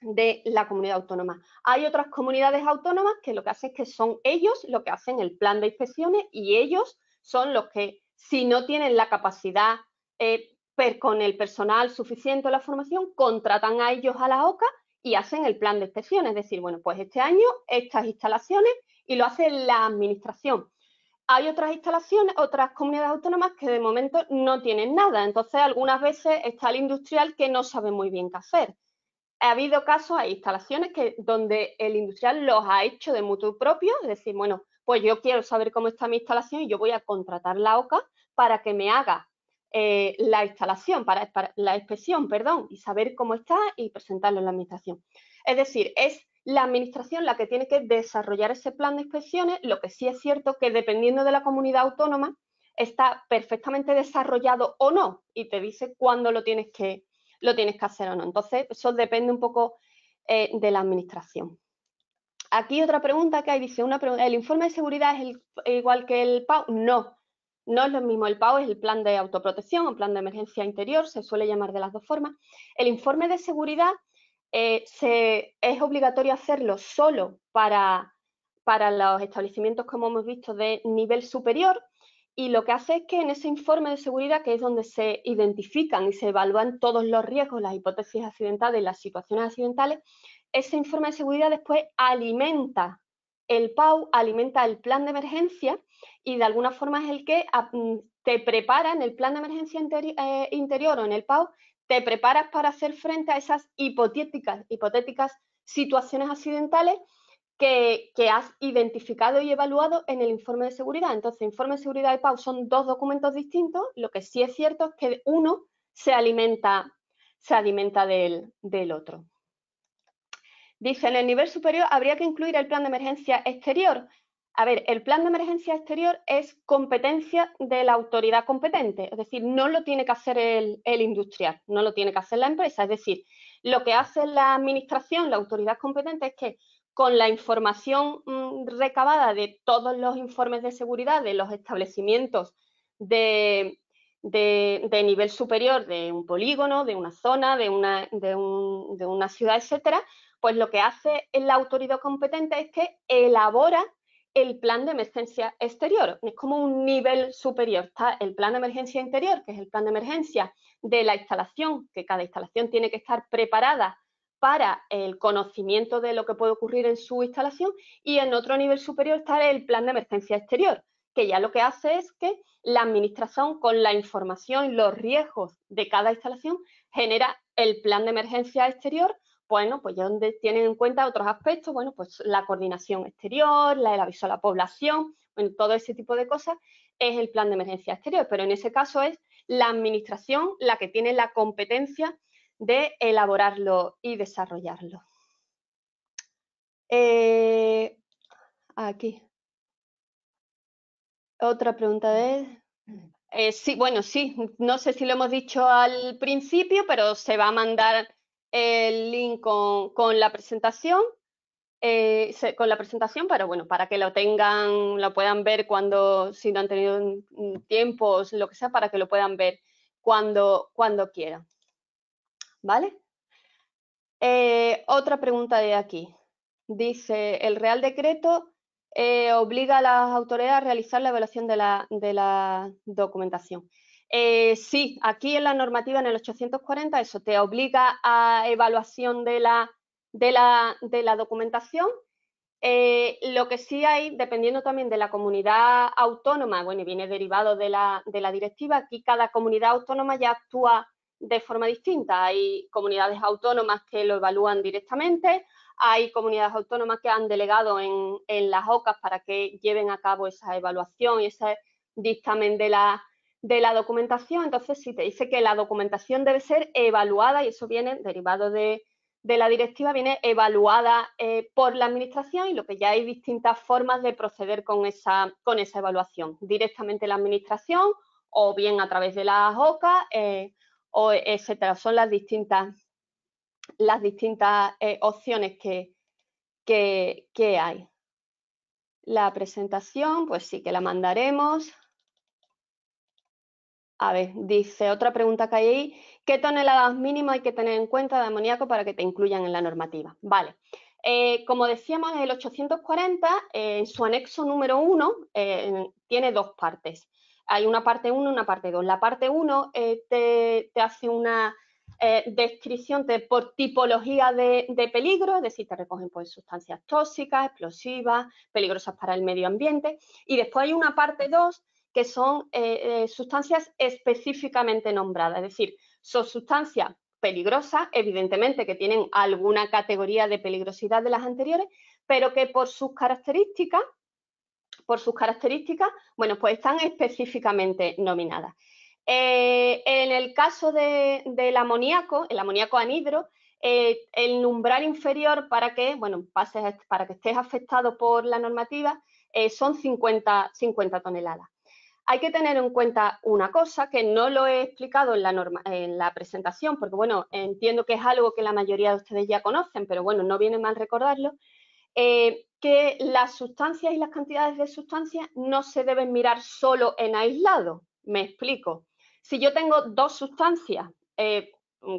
de la comunidad autónoma. Hay otras comunidades autónomas que lo que hacen es que son ellos los que hacen el plan de inspecciones y ellos son los que, si no tienen la capacidad eh, con el personal suficiente o la formación, contratan a ellos a la OCA y hacen el plan de inspecciones. Es decir, bueno, pues este año estas instalaciones y lo hace la administración. Hay otras instalaciones, otras comunidades autónomas que de momento no tienen nada. Entonces, algunas veces está el industrial que no sabe muy bien qué hacer ha habido casos, hay instalaciones que, donde el industrial los ha hecho de mutuo propio, es decir, bueno, pues yo quiero saber cómo está mi instalación y yo voy a contratar la OCA para que me haga eh, la instalación, para, la inspección, perdón, y saber cómo está y presentarlo en la administración. Es decir, es la administración la que tiene que desarrollar ese plan de inspecciones, lo que sí es cierto que dependiendo de la comunidad autónoma está perfectamente desarrollado o no y te dice cuándo lo tienes que, lo tienes que hacer o no. Entonces, eso depende un poco eh, de la administración. Aquí otra pregunta que hay, dice, una ¿el informe de seguridad es el, igual que el PAU? No, no es lo mismo. El PAU es el plan de autoprotección o plan de emergencia interior, se suele llamar de las dos formas. El informe de seguridad eh, es obligatorio hacerlo solo para, para los establecimientos, como hemos visto, de nivel superior, y lo que hace es que en ese informe de seguridad, que es donde se identifican y se evalúan todos los riesgos, las hipótesis accidentales y las situaciones accidentales, ese informe de seguridad después alimenta el PAU, alimenta el plan de emergencia y de alguna forma es el que ah, mm, te prepara en el plan de emergencia eh, interior o en el PAU, te preparas para hacer frente a esas hipotéticas situaciones accidentales que, has identificado y evaluado en el informe de seguridad. Entonces, informe de seguridad y PAU son dos documentos distintos. Lo que sí es cierto es que uno se alimenta, se alimenta del, otro. Dice, en el nivel superior habría que incluir el plan de emergencia exterior. A ver, el plan de emergencia exterior es competencia de la autoridad competente, es decir, no lo tiene que hacer el, el industrial, no lo tiene que hacer la empresa. Es decir, lo que hace la administración, la autoridad competente, es que con la información mm, recabada de todos los informes de seguridad de los establecimientos de, nivel superior de un polígono, de una zona, de una, una ciudad, etcétera, pues lo que hace la autoridad competente es que elabora el plan de emergencia exterior. Es como un nivel superior. Está el plan de emergencia interior, que es el plan de emergencia de la instalación, que cada instalación tiene que estar preparada para el conocimiento de lo que puede ocurrir en su instalación y en otro nivel superior está el plan de emergencia exterior, que ya lo que hace es que la administración con la información y los riesgos de cada instalación genera el plan de emergencia exterior, bueno, pues ya donde tienen en cuenta otros aspectos, bueno, pues la coordinación exterior, la, el aviso a la población, bueno, todo ese tipo de cosas es el plan de emergencia exterior, pero en ese caso es la administración la que tiene la competencia de elaborarlo y desarrollarlo. Eh, aquí. Otra pregunta de... Eh, sí, bueno, sí, no sé si lo hemos dicho al principio, pero se va a mandar el link con, la presentación, eh, con la presentación, pero bueno, para que lo tengan, lo puedan ver cuando, si no han tenido tiempos, lo que sea, para que lo puedan ver cuando, cuando quieran. ¿vale? Eh, otra pregunta de aquí. Dice, el Real Decreto eh, obliga a las autoridades a realizar la evaluación de la, documentación. Eh, sí, aquí en la normativa, en el 840, eso te obliga a evaluación de la, documentación. lo que sí hay, dependiendo también de la comunidad autónoma, bueno, y viene derivado de la, de la directiva, aquí cada comunidad autónoma ya actúa de forma distinta. Hay comunidades autónomas que lo evalúan directamente, hay comunidades autónomas que han delegado en, las OCAS para que lleven a cabo esa evaluación y ese dictamen de la, de la documentación. Entonces, si te dice que la documentación debe ser evaluada, y eso viene derivado de, la directiva, viene evaluada eh, por la Administración y lo que ya hay distintas formas de proceder con esa, con esa evaluación. Directamente la Administración o bien a través de las OCAs eh, o etcétera. Eh, son las distintas, las distintas eh, opciones que, que, hay. La presentación, pues sí que la mandaremos. A ver, dice otra pregunta que hay ahí. ¿Qué toneladas mínimas hay que tener en cuenta de amoníaco para que te incluyan en la normativa? Vale. Eh, como decíamos, el 840, en su anexo número 1, tiene dos partes hay una parte 1 y una parte 2. La parte 1 eh, te, hace una eh, descripción por tipología de, peligro, es decir, te recogen pues, sustancias tóxicas, explosivas, peligrosas para el medio ambiente. Y después hay una parte 2 que son eh, sustancias específicamente nombradas, es decir, son sustancias peligrosas, evidentemente que tienen alguna categoría de peligrosidad de las anteriores, pero que por sus características por sus características, bueno, pues están específicamente nominadas. Eh, en el caso del amoníaco, el amoníaco anhidro, eh, el umbral inferior para que, bueno, pases, para que estés afectado por la normativa eh, son 50, toneladas. Hay que tener en cuenta una cosa que no lo he explicado en la, presentación, porque bueno, entiendo que es algo que la mayoría de ustedes ya conocen, pero bueno, no viene mal recordarlo que las sustancias y las cantidades de sustancias no se deben mirar solo en aislado. Me explico. Si yo tengo dos sustancias, eh, mm,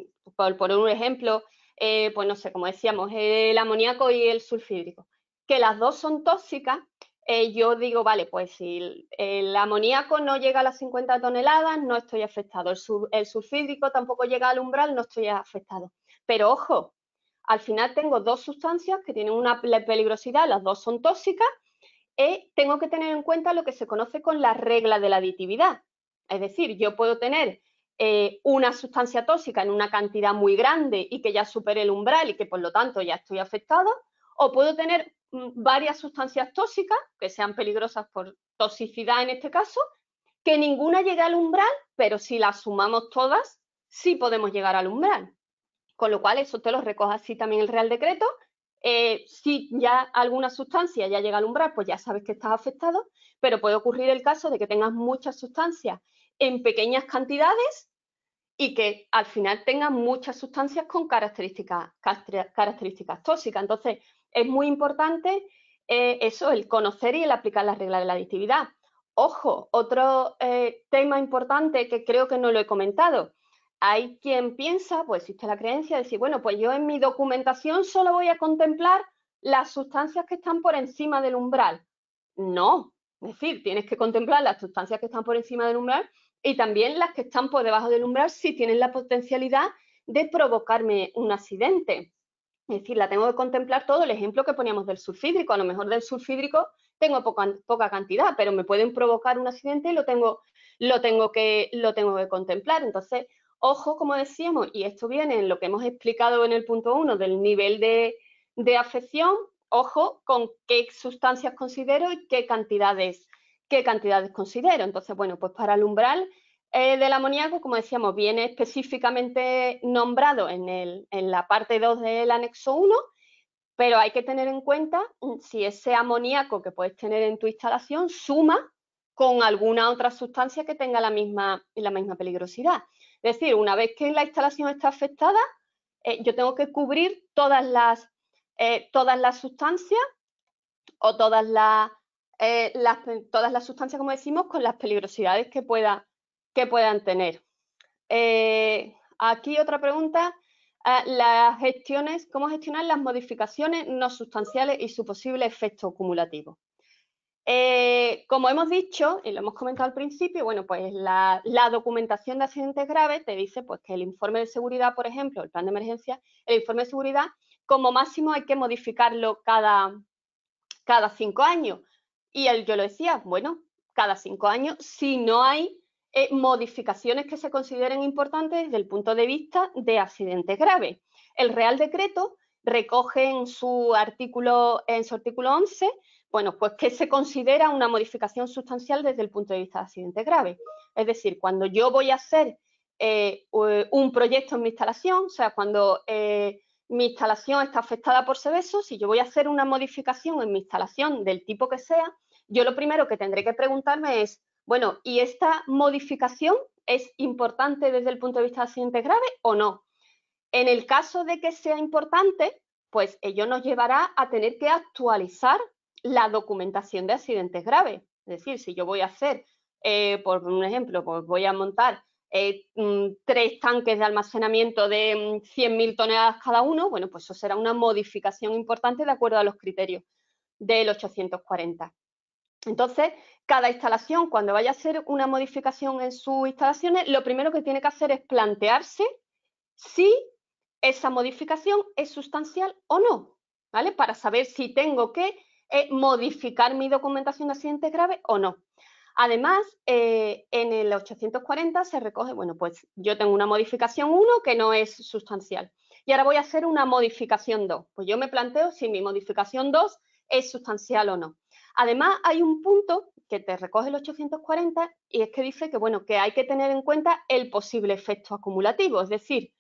por un ejemplo, eh, pues no sé, como decíamos, el amoníaco y el sulfídrico, que las dos son tóxicas, eh, yo digo, vale, pues si el, amoníaco no llega a las 50 toneladas, no estoy afectado. El, el, sulfídrico tampoco llega al umbral, no estoy afectado. Pero ojo, al final tengo dos sustancias que tienen una peligrosidad, las dos son tóxicas, y eh, tengo que tener en cuenta lo que se conoce con la regla de la aditividad. Es decir, yo puedo tener eh, una sustancia tóxica en una cantidad muy grande y que ya supere el umbral y que por lo tanto ya estoy afectado, o puedo tener mm, varias sustancias tóxicas, que sean peligrosas por toxicidad en este caso, que ninguna llegue al umbral, pero si las sumamos todas, sí podemos llegar al umbral con lo cual eso te lo recoja así también el Real Decreto. Eh, si ya alguna sustancia ya llega al umbral, pues ya sabes que estás afectado, pero puede ocurrir el caso de que tengas muchas sustancias en pequeñas cantidades y que al final tengas muchas sustancias con características, características tóxicas. Entonces, es muy importante eh, eso, el conocer y el aplicar las reglas de la adictividad. Ojo, otro eh, tema importante que creo que no lo he comentado, hay quien piensa, pues existe la creencia de decir, bueno, pues yo en mi documentación solo voy a contemplar las sustancias que están por encima del umbral. No, es decir, tienes que contemplar las sustancias que están por encima del umbral y también las que están por debajo del umbral si tienen la potencialidad de provocarme un accidente. Es decir, la tengo que contemplar todo el ejemplo que poníamos del sulfídrico. A lo mejor del sulfídrico tengo poca, cantidad, pero me pueden provocar un accidente y lo tengo, lo tengo, que, lo tengo que contemplar. Entonces, Ojo, como decíamos, y esto viene en lo que hemos explicado en el punto 1 del nivel de, afección, ojo con qué sustancias considero y qué cantidades, qué cantidades considero. Entonces, bueno, pues para el umbral eh, del amoníaco, como decíamos, viene específicamente nombrado en, la parte 2 del anexo 1, pero hay que tener en cuenta mm, si ese amoníaco que puedes tener en tu instalación suma con alguna otra sustancia que tenga la misma, la misma peligrosidad. Es decir, una vez que la instalación está afectada, eh, yo tengo que cubrir todas las, eh, todas las sustancias o todas eh, las, todas las sustancias, como decimos, con las peligrosidades que, que puedan tener. aquí otra pregunta. Ah, las gestiones, ¿Cómo gestionar las modificaciones no sustanciales y su posible efecto acumulativo? Eh, como hemos dicho y lo hemos comentado al principio, bueno, pues la, documentación de accidentes graves te dice pues, que el informe de seguridad, por ejemplo, el plan de emergencia, el informe de seguridad, como máximo hay que modificarlo cada, cada cinco años. Y yo lo decía, bueno, cada cinco años, si no hay eh, modificaciones que se consideren importantes desde el punto de vista de accidentes graves. El Real Decreto recoge en su artículo, en su artículo 11 bueno, pues que se considera una modificación sustancial desde el punto de vista de accidentes grave. Es decir, cuando yo voy a hacer eh, un proyecto en mi instalación, o sea, cuando eh, mi instalación está afectada por Seveso, si yo voy a hacer una modificación en mi instalación del tipo que sea, yo lo primero que tendré que preguntarme es, bueno, ¿y esta modificación es importante desde el punto de vista de accidentes grave o no? En el caso de que sea importante, pues ello nos llevará a tener que actualizar la documentación de accidentes graves. Es decir, si yo voy a hacer, eh, por un ejemplo, pues voy a montar eh, mm, tres tanques de almacenamiento de 100.000 mm, toneladas cada uno, bueno, pues eso será una modificación importante de acuerdo a los criterios del 840. Entonces, cada instalación, cuando vaya a hacer una modificación en sus instalaciones, lo primero que tiene que hacer es plantearse si esa modificación es sustancial o no, ¿vale? Para saber si tengo que eh, modificar mi documentación de accidentes graves o no. Además, eh, en el 840 se recoge, bueno, pues yo tengo una modificación 1 que no es sustancial y ahora voy a hacer una modificación 2. Pues yo me planteo si mi modificación 2 es sustancial o no. Además, hay un punto que te recoge el 840 y es que dice que, bueno, que hay que tener en cuenta el posible efecto acumulativo, es decir,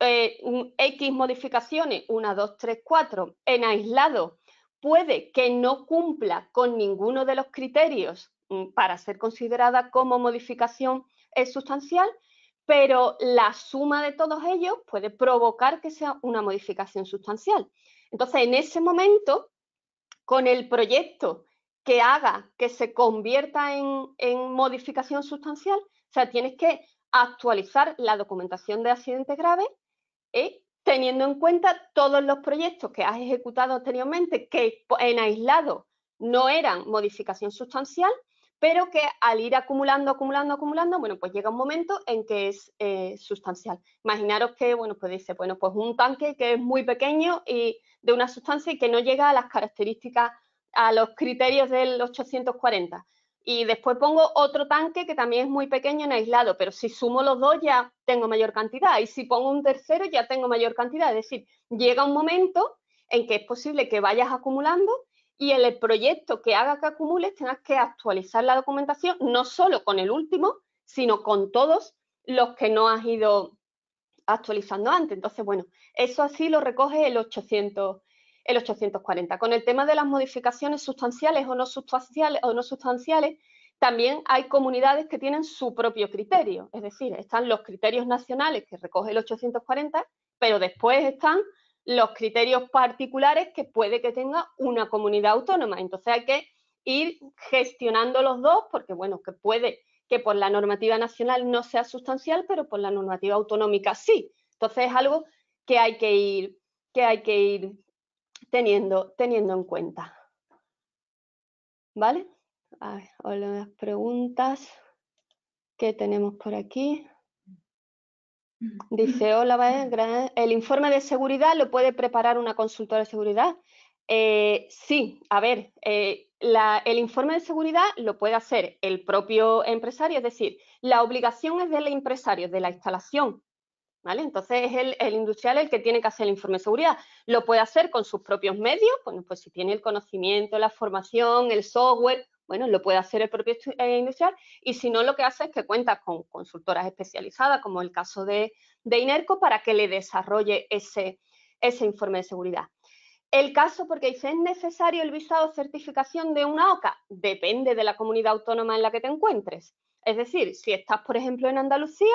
eh, X modificaciones, 1, 2, 3, 4, en aislado puede que no cumpla con ninguno de los criterios mm, para ser considerada como modificación sustancial, pero la suma de todos ellos puede provocar que sea una modificación sustancial. Entonces, en ese momento, con el proyecto que haga que se convierta en, modificación sustancial, o sea, tienes que actualizar la documentación de accidentes graves y eh, teniendo en cuenta todos los proyectos que has ejecutado anteriormente, que en aislado no eran modificación sustancial, pero que al ir acumulando, acumulando, acumulando, bueno, pues llega un momento en que es eh, sustancial. Imaginaros que, bueno, pues dice, bueno, pues un tanque que es muy pequeño y de una sustancia y que no llega a las características, a los criterios del 840. Y después pongo otro tanque que también es muy pequeño en aislado, pero si sumo los dos ya tengo mayor cantidad y si pongo un tercero ya tengo mayor cantidad. Es decir, llega un momento en que es posible que vayas acumulando y en el proyecto que haga que acumules tengas que actualizar la documentación, no solo con el último, sino con todos los que no has ido actualizando antes. Entonces, bueno, eso así lo recoge el 800 el 840. Con el tema de las modificaciones sustanciales o no sustanciales, o no sustanciales también hay comunidades que tienen su propio criterio, es decir, están los criterios nacionales que recoge el 840, pero después están los criterios particulares que puede que tenga una comunidad autónoma. Entonces hay que ir gestionando los dos porque, bueno, que puede que por la normativa nacional no sea sustancial, pero por la normativa autonómica sí. Entonces es algo que hay que ir, que hay que ir teniendo, teniendo en cuenta. ¿Vale? hola las preguntas que tenemos por aquí. Dice, hola, el informe de seguridad lo puede preparar una consultora de seguridad. Eh, sí, a ver, eh, el informe de seguridad lo puede hacer el propio empresario, es decir, la obligación es del empresario de la instalación, entonces es el, industrial el que tiene que hacer el informe de seguridad. Lo puede hacer con sus propios medios, bueno, pues si tiene el conocimiento, la formación, el software, bueno, lo puede hacer el propio eh, industrial y si no, lo que hace es que cuenta con consultoras especializadas, como el caso de, INERCO, para que le desarrolle ese, ese informe de seguridad. El caso, porque dice, ¿es necesario el visado certificación de una OCA? Depende de la comunidad autónoma en la que te encuentres. Es decir, si estás, por ejemplo, en Andalucía,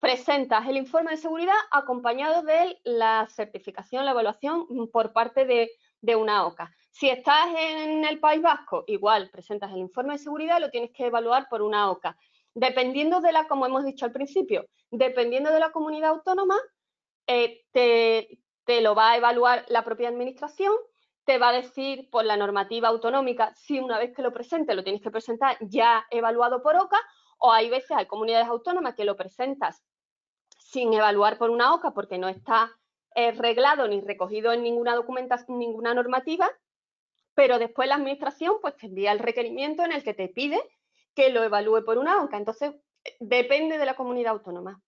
presentas el informe de seguridad acompañado de la certificación, la evaluación por parte de, una OCA. Si estás en el País Vasco, igual, presentas el informe de seguridad lo tienes que evaluar por una OCA. Dependiendo de la, como hemos dicho al principio, dependiendo de la comunidad autónoma, eh, te, te, lo va a evaluar la propia administración, te va a decir por la normativa autonómica si una vez que lo presentes lo tienes que presentar ya evaluado por OCA o hay veces hay comunidades autónomas que lo presentas sin evaluar por una OCA porque no está eh, reglado ni recogido en ninguna documentación, ninguna normativa, pero después la administración pues te el requerimiento en el que te pide que lo evalúe por una OCA. Entonces, depende de la comunidad autónoma.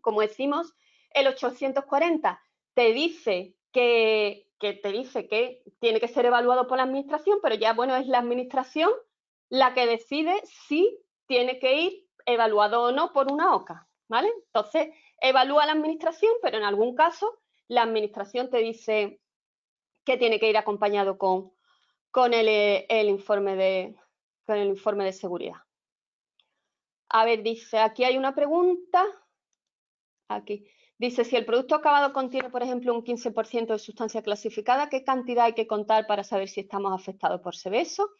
Como decimos, el 840 te dice que, te dice que tiene que ser evaluado por la administración, pero ya bueno, es la administración la que decide si tiene que ir evaluado o no por una OCA, ¿vale? Entonces, evalúa la administración, pero en algún caso la administración te dice que tiene que ir acompañado con, con, el, informe de, con el informe de seguridad. A ver, dice, aquí hay una pregunta. Aquí. Dice, si el producto acabado contiene, por ejemplo, un 15% de sustancia clasificada, ¿qué cantidad hay que contar para saber si estamos afectados por Seveso?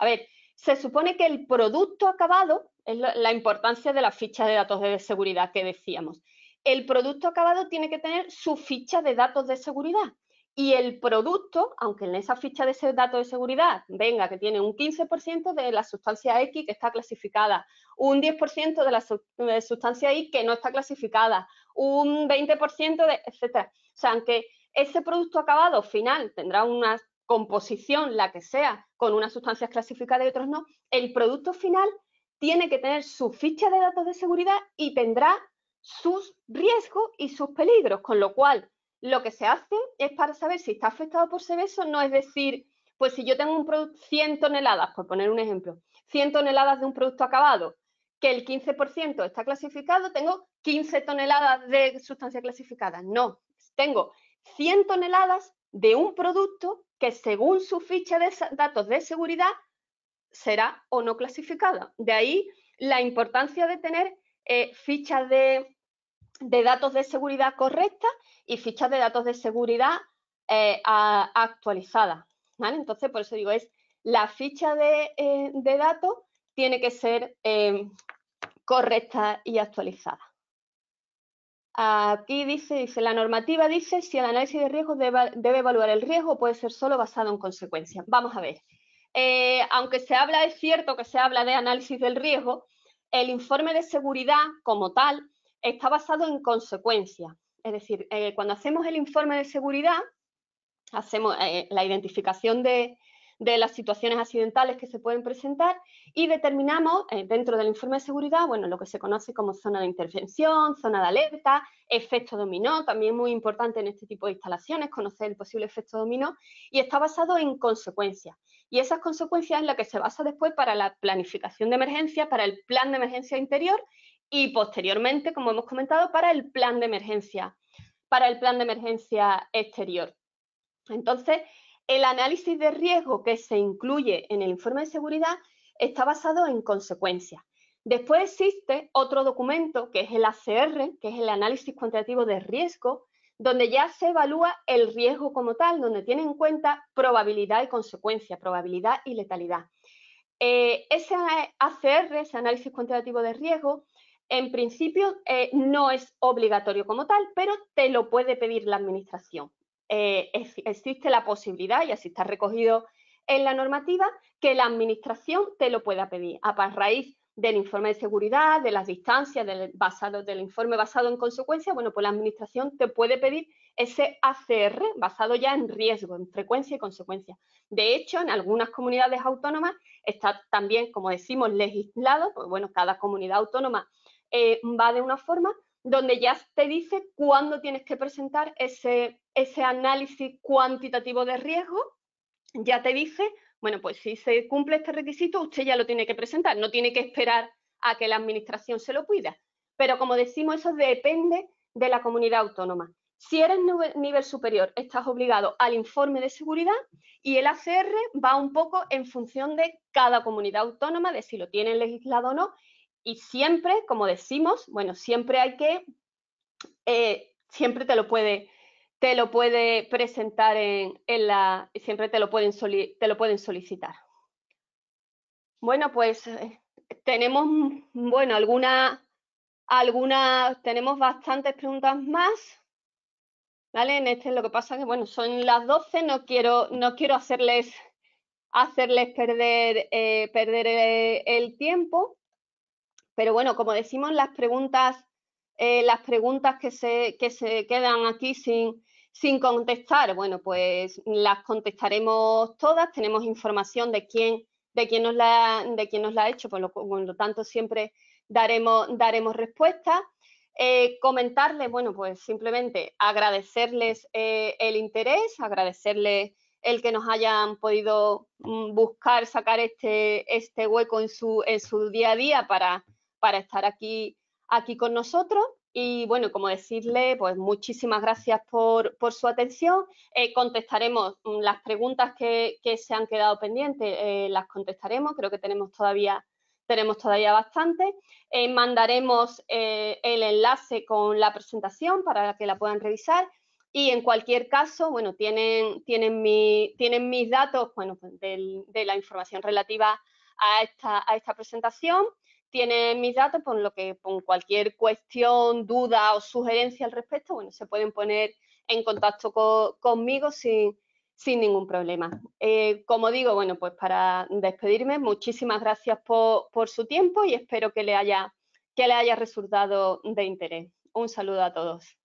A ver, se supone que el producto acabado, es la importancia de la ficha de datos de seguridad que decíamos, el producto acabado tiene que tener su ficha de datos de seguridad. Y el producto, aunque en esa ficha de ese dato de seguridad venga que tiene un 15% de la sustancia X que está clasificada, un 10% de la eh, sustancia Y que no está clasificada, un 20% de, etcétera. O sea, aunque ese producto acabado final tendrá unas composición, la que sea, con unas sustancias clasificadas y otras no, el producto final tiene que tener su ficha de datos de seguridad y tendrá sus riesgos y sus peligros, con lo cual lo que se hace es para saber si está afectado por Seveso, no es decir, pues si yo tengo un producto 100 toneladas, por poner un ejemplo, 100 toneladas de un producto acabado, que el 15% está clasificado, tengo 15 toneladas de sustancia clasificada. No, tengo 100 toneladas de un producto que según su ficha de datos de seguridad será o no clasificada. De ahí la importancia de tener eh, fichas de, datos de seguridad correctas y fichas de datos de seguridad eh, actualizadas. Entonces, por eso digo, es la ficha de eh, datos tiene que ser correcta y actualizada. Aquí dice, dice, la normativa dice si el análisis de riesgo debe, evaluar el riesgo o puede ser solo basado en consecuencias. Vamos a ver. Eh, aunque se habla, es cierto que se habla de análisis del riesgo, el informe de seguridad como tal está basado en consecuencias. Es decir, eh, cuando hacemos el informe de seguridad, hacemos eh, la identificación de, de las situaciones accidentales que se pueden presentar y determinamos eh, dentro del informe de seguridad, bueno, lo que se conoce como zona de intervención, zona de alerta, efecto dominó, también muy importante en este tipo de instalaciones, conocer el posible efecto dominó y está basado en consecuencias. Y esas consecuencias es lo que se basa después para la planificación de emergencia, para el plan de emergencia interior y posteriormente, como hemos comentado, para el plan de emergencia, para el plan de emergencia exterior. Entonces, el análisis de riesgo que se incluye en el informe de seguridad está basado en consecuencias. Después existe otro documento que es el ACR, que es el análisis cuantitativo de riesgo, donde ya se evalúa el riesgo como tal, donde tiene en cuenta probabilidad y consecuencia, probabilidad y letalidad. Eh, ese ACR, ese análisis cuantitativo de riesgo, en principio eh, no es obligatorio como tal, pero te lo puede pedir la administración. Eh, existe la posibilidad, y así está recogido en la normativa, que la administración te lo pueda pedir a raíz del informe de seguridad, de las distancias, del, basado, del informe basado en consecuencia, bueno, pues la administración te puede pedir ese ACR basado ya en riesgo, en frecuencia y consecuencia. De hecho, en algunas comunidades autónomas está también, como decimos, legislado, pues bueno, cada comunidad autónoma eh, va de una forma, donde ya te dice cuándo tienes que presentar ese, ese análisis cuantitativo de riesgo, ya te dice, bueno, pues si se cumple este requisito, usted ya lo tiene que presentar, no tiene que esperar a que la administración se lo cuida. Pero como decimos, eso depende de la comunidad autónoma. Si eres nivel superior, estás obligado al informe de seguridad y el ACR va un poco en función de cada comunidad autónoma, de si lo tienen legislado o no y siempre, como decimos, bueno, siempre hay que, eh, siempre te lo puede, te lo puede presentar en, en la, siempre te lo, pueden te lo pueden solicitar. Bueno, pues eh, tenemos, bueno, alguna, alguna, tenemos bastantes preguntas más. ¿Vale? En este lo que pasa que, bueno, son las 12, no quiero, no quiero hacerles, hacerles perder, eh, perder el tiempo. Pero bueno, como decimos, las preguntas, eh, las preguntas que se, se quedan aquí sin, sin contestar, bueno, pues las contestaremos todas, tenemos información de quién, de quién nos la, de quién nos la ha hecho, por lo, tanto siempre daremos, daremos respuesta. Eh, comentarles, bueno, pues simplemente agradecerles eh, el interés, agradecerles el que nos hayan podido mm, buscar, sacar este, este hueco en su, en su día a día para, para estar aquí, aquí con nosotros. Y bueno, como decirle, pues muchísimas gracias por, por su atención. Eh, contestaremos mm, las preguntas que, se han quedado pendientes, eh, las contestaremos, creo que tenemos todavía, tenemos todavía bastante. Eh, mandaremos el enlace con la presentación para que la puedan revisar. Y en cualquier caso, bueno, tienen, tienen, mi, tienen mis datos, bueno, pues, de la información relativa a esta, a esta presentación tienen mis datos, por lo que con cualquier cuestión, duda o sugerencia al respecto, bueno, se pueden poner en contacto conmigo sin, sin ningún problema. Eh, como digo, bueno, pues para despedirme, muchísimas gracias por, por, su tiempo y espero que le haya, que le haya resultado de interés. Un saludo a todos.